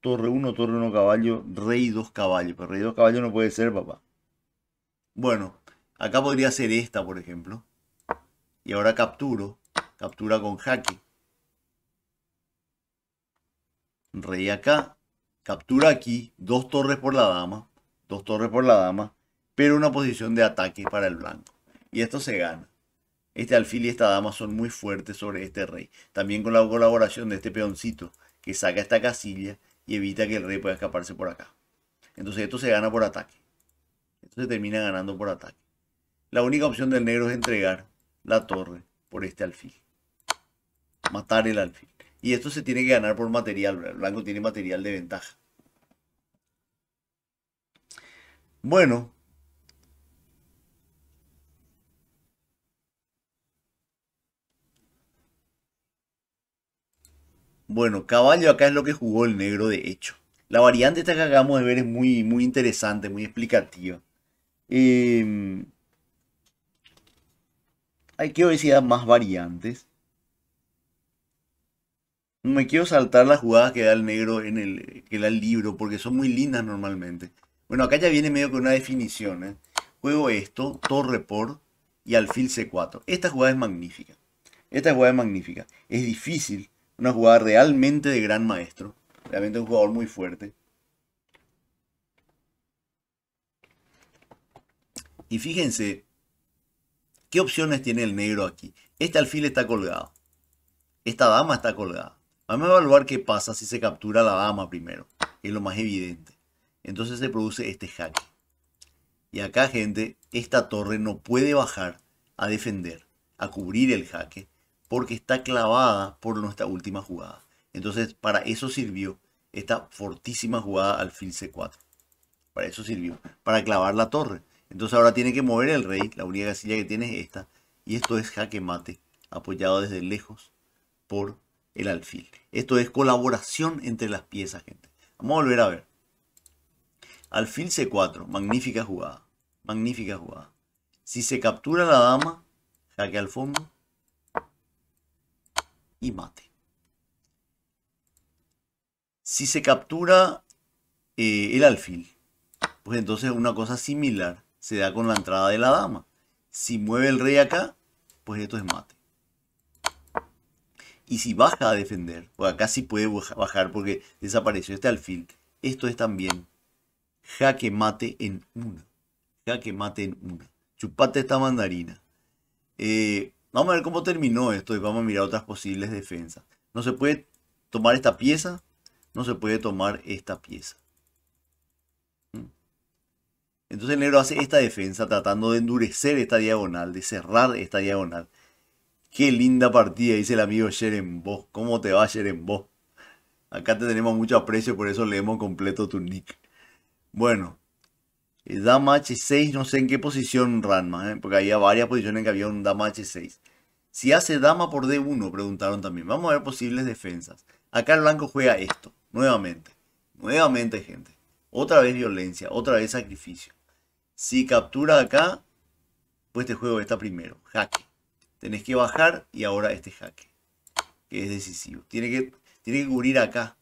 torre 1, torre 1 caballo, rey 2 caballo. Pero rey 2 caballo no puede ser, papá. Bueno, acá podría ser esta, por ejemplo. Y ahora capturo. Captura con jaque. Rey acá. Captura aquí. Dos torres por la dama dos torres por la dama, pero una posición de ataque para el blanco. Y esto se gana. Este alfil y esta dama son muy fuertes sobre este rey. También con la colaboración de este peoncito que saca esta casilla y evita que el rey pueda escaparse por acá. Entonces esto se gana por ataque. Esto se termina ganando por ataque. La única opción del negro es entregar la torre por este alfil. Matar el alfil. Y esto se tiene que ganar por material. El blanco tiene material de ventaja. Bueno, bueno, caballo acá es lo que jugó el negro de hecho. La variante esta que acabamos de ver es muy, muy interesante, muy explicativa. Em, hay que obesidad más variantes. Me quiero saltar las jugadas que da el negro en el que el libro porque son muy lindas normalmente. Bueno, acá ya viene medio con una definición. ¿eh? Juego esto, torre por y alfil c4. Esta jugada es magnífica. Esta jugada es magnífica. Es difícil. Una jugada realmente de gran maestro. Realmente un jugador muy fuerte. Y fíjense, ¿qué opciones tiene el negro aquí? Este alfil está colgado. Esta dama está colgada. Vamos a evaluar qué pasa si se captura la dama primero. es lo más evidente. Entonces se produce este jaque. Y acá, gente, esta torre no puede bajar a defender, a cubrir el jaque, porque está clavada por nuestra última jugada. Entonces, para eso sirvió esta fortísima jugada alfil C4. Para eso sirvió, para clavar la torre. Entonces ahora tiene que mover el rey, la única casilla que tiene es esta. Y esto es jaque mate, apoyado desde lejos por el alfil. Esto es colaboración entre las piezas, gente. Vamos a volver a ver. Alfil C4. Magnífica jugada. Magnífica jugada. Si se captura la dama, jaque al fondo y mate. Si se captura eh, el alfil, pues entonces una cosa similar se da con la entrada de la dama. Si mueve el rey acá, pues esto es mate. Y si baja a defender, o acá sí puede bajar porque desapareció este alfil, esto es también Jaque mate en una. Jaque mate en una. Chupate esta mandarina. Eh, vamos a ver cómo terminó esto y vamos a mirar otras posibles defensas. No se puede tomar esta pieza. No se puede tomar esta pieza. ¿Mm? Entonces el negro hace esta defensa tratando de endurecer esta diagonal, de cerrar esta diagonal. Qué linda partida, dice el amigo voz ¿Cómo te va, voz Acá te tenemos mucho aprecio, por eso leemos completo tu nick. Bueno, dama h6, no sé en qué posición Ranma, ¿eh? porque había varias posiciones en que había un dama h6. Si hace dama por d1, preguntaron también. Vamos a ver posibles defensas. Acá el blanco juega esto, nuevamente. Nuevamente, gente. Otra vez violencia, otra vez sacrificio. Si captura acá, pues este juego está primero, jaque. Tenés que bajar y ahora este jaque, que es decisivo. Tiene que, tiene que cubrir acá.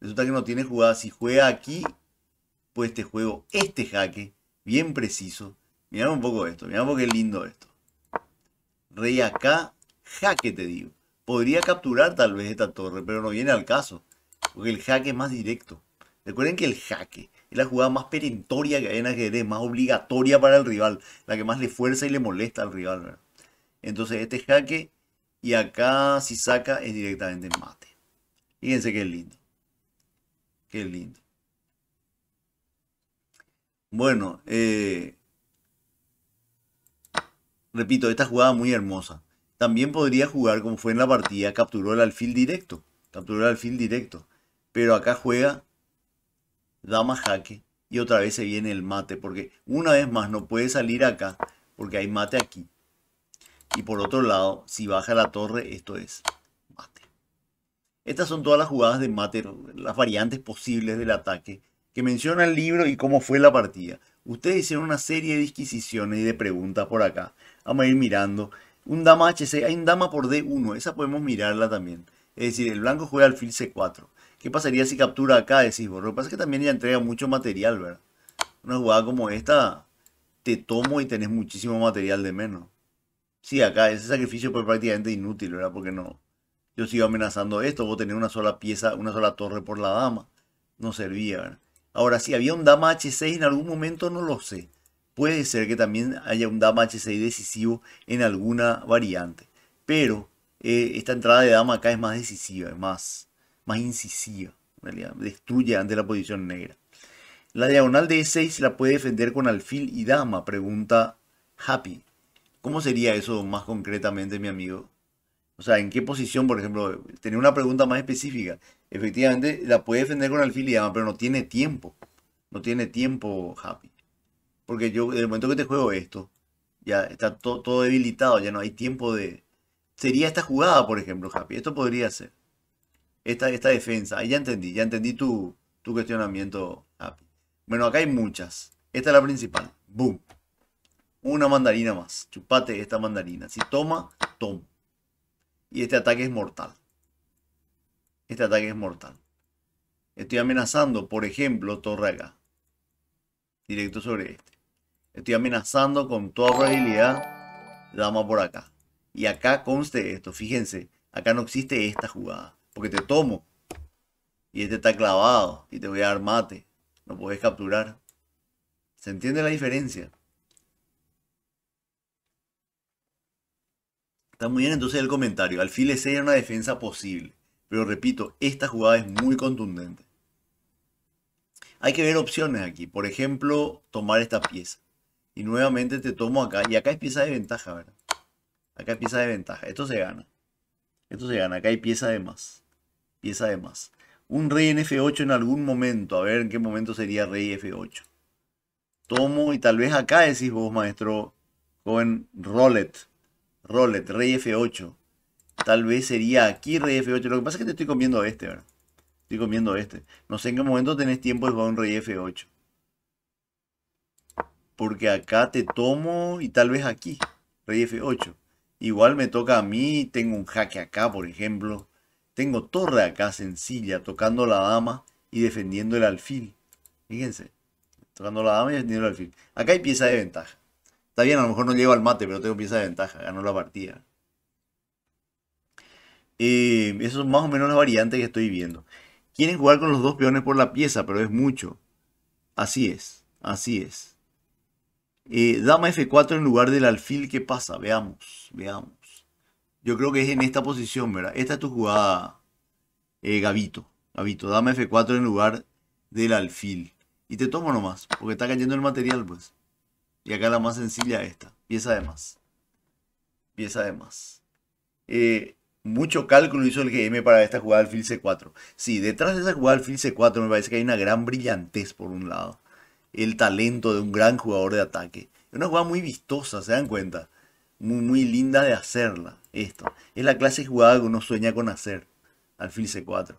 Resulta que no tiene jugada. Si juega aquí, este juego, este jaque, bien preciso. Mirá un poco esto, mirá un poco qué lindo esto. Rey acá, jaque te digo. Podría capturar tal vez esta torre, pero no viene al caso. Porque el jaque es más directo. Recuerden que el jaque es la jugada más perentoria que hay en ajedrez, más obligatoria para el rival, la que más le fuerza y le molesta al rival. Entonces este jaque y acá si saca es directamente mate. Fíjense qué lindo. Qué lindo. Bueno, eh, repito, esta jugada muy hermosa. También podría jugar como fue en la partida, capturó el alfil directo. Capturó el alfil directo. Pero acá juega dama jaque y otra vez se viene el mate. Porque una vez más no puede salir acá porque hay mate aquí. Y por otro lado, si baja la torre, esto es mate. Estas son todas las jugadas de mate, las variantes posibles del ataque que menciona el libro y cómo fue la partida. Ustedes hicieron una serie de disquisiciones y de preguntas por acá. Vamos a ir mirando. Un dama HC, hay un dama por D1, esa podemos mirarla también. Es decir, el blanco juega alfil C4. ¿Qué pasaría si captura acá, decís vos? Lo que pasa es que también ya entrega mucho material, ¿verdad? Una jugada como esta, te tomo y tenés muchísimo material de menos. Sí, acá ese sacrificio fue prácticamente inútil, ¿verdad? Porque no. Yo sigo amenazando esto, vos tenés una sola pieza, una sola torre por la dama. No servía, ¿verdad? Ahora, si había un dama H6 en algún momento, no lo sé. Puede ser que también haya un dama H6 decisivo en alguna variante. Pero eh, esta entrada de dama acá es más decisiva, es más, más incisiva. destruye ante la posición negra. La diagonal de E6 la puede defender con alfil y dama, pregunta Happy. ¿Cómo sería eso más concretamente, mi amigo? O sea, ¿en qué posición, por ejemplo? Tenía una pregunta más específica. Efectivamente, la puede defender con alfil y dama, pero no tiene tiempo. No tiene tiempo, Happy. Porque yo, desde el momento que te juego esto, ya está todo debilitado, ya no hay tiempo de... Sería esta jugada, por ejemplo, Happy. Esto podría ser. Esta, esta defensa. Ahí ya entendí, ya entendí tu, tu cuestionamiento, Happy. Bueno, acá hay muchas. Esta es la principal. Boom. Una mandarina más. Chupate esta mandarina. Si toma, toma. Y este ataque es mortal. Este ataque es mortal. Estoy amenazando, por ejemplo, torre acá. Directo sobre este. Estoy amenazando con toda probabilidad Dama por acá. Y acá conste esto. Fíjense. Acá no existe esta jugada. Porque te tomo. Y este está clavado. Y te voy a dar mate. No puedes capturar. ¿Se entiende la diferencia? Está muy bien entonces el comentario. Alfiles era una defensa posible. Pero repito, esta jugada es muy contundente. Hay que ver opciones aquí. Por ejemplo, tomar esta pieza. Y nuevamente te tomo acá. Y acá es pieza de ventaja, ¿verdad? Acá hay pieza de ventaja. Esto se gana. Esto se gana. Acá hay pieza de más. Pieza de más. Un rey en F8 en algún momento. A ver en qué momento sería rey F8. Tomo y tal vez acá decís vos, maestro, joven Rollet. Rolet, rey F8. Tal vez sería aquí rey F8. Lo que pasa es que te estoy comiendo este, ¿verdad? Estoy comiendo este. No sé en qué momento tenés tiempo de jugar un rey F8. Porque acá te tomo y tal vez aquí, rey F8. Igual me toca a mí, tengo un jaque acá, por ejemplo. Tengo torre acá sencilla, tocando la dama y defendiendo el alfil. Fíjense, tocando la dama y defendiendo el alfil. Acá hay pieza de ventaja. Está bien, a lo mejor no llego al mate, pero tengo pieza de ventaja, ganó la partida. eso es más o menos la variante que estoy viendo. Quieren jugar con los dos peones por la pieza, pero es mucho. Así es, así es. Eh, dama F4 en lugar del alfil, ¿qué pasa? Veamos, veamos. Yo creo que es en esta posición, ¿verdad? Esta es tu jugada, eh, Gavito. Gavito, dama F4 en lugar del alfil. Y te tomo nomás, porque está cayendo el material, pues. Y acá la más sencilla esta. Pieza de más. Pieza de más. Eh, mucho cálculo hizo el GM para esta jugada del C4. Sí, detrás de esa jugada del C4 me parece que hay una gran brillantez por un lado. El talento de un gran jugador de ataque. Es una jugada muy vistosa, se dan cuenta. Muy, linda de hacerla. Esto. Es la clase de jugada que uno sueña con hacer. Al C4.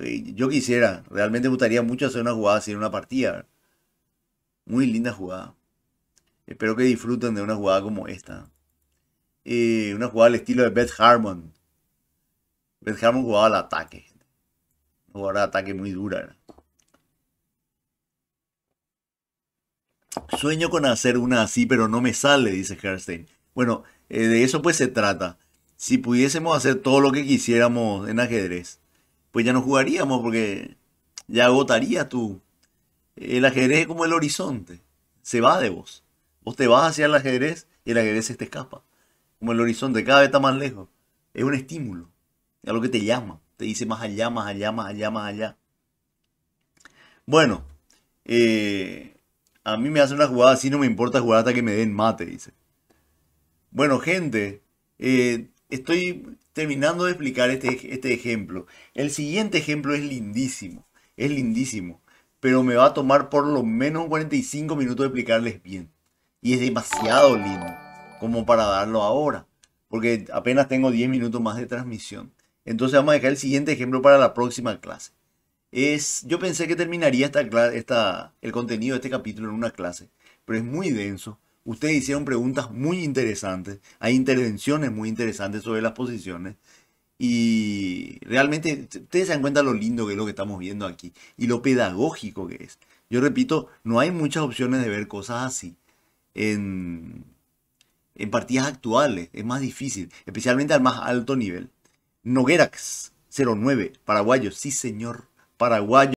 Eh, yo quisiera, realmente me gustaría mucho hacer una jugada así en una partida. Muy linda jugada. Espero que disfruten de una jugada como esta. Eh, una jugada al estilo de Beth Harmon. Beth Harmon jugaba al ataque. Jugaba al ataque muy dura. Sueño con hacer una así, pero no me sale, dice Herstein. Bueno, eh, de eso pues se trata. Si pudiésemos hacer todo lo que quisiéramos en ajedrez, pues ya no jugaríamos porque ya agotaría tú. El ajedrez es como el horizonte, se va de vos. Vos te vas hacia el ajedrez y el ajedrez se te escapa. Como el horizonte cada vez está más lejos. Es un estímulo. Es algo que te llama. Te dice más allá, más allá, más allá, más allá. Bueno, eh, a mí me hace una jugada así, no me importa jugar hasta que me den mate, dice. Bueno, gente, eh, estoy terminando de explicar este, este ejemplo. El siguiente ejemplo es lindísimo. Es lindísimo. Pero me va a tomar por lo menos 45 minutos de explicarles bien. Y es demasiado lindo como para darlo ahora. Porque apenas tengo 10 minutos más de transmisión. Entonces vamos a dejar el siguiente ejemplo para la próxima clase. Es, yo pensé que terminaría esta, el contenido de este capítulo en una clase, pero es muy denso. Ustedes hicieron preguntas muy interesantes, hay intervenciones muy interesantes sobre las posiciones y realmente ustedes se dan cuenta lo lindo que es lo que estamos viendo aquí y lo pedagógico que es. Yo repito, no hay muchas opciones de ver cosas así en, partidas actuales. Es más difícil, especialmente al más alto nivel. Noguerax 09, paraguayo, sí señor, paraguayo.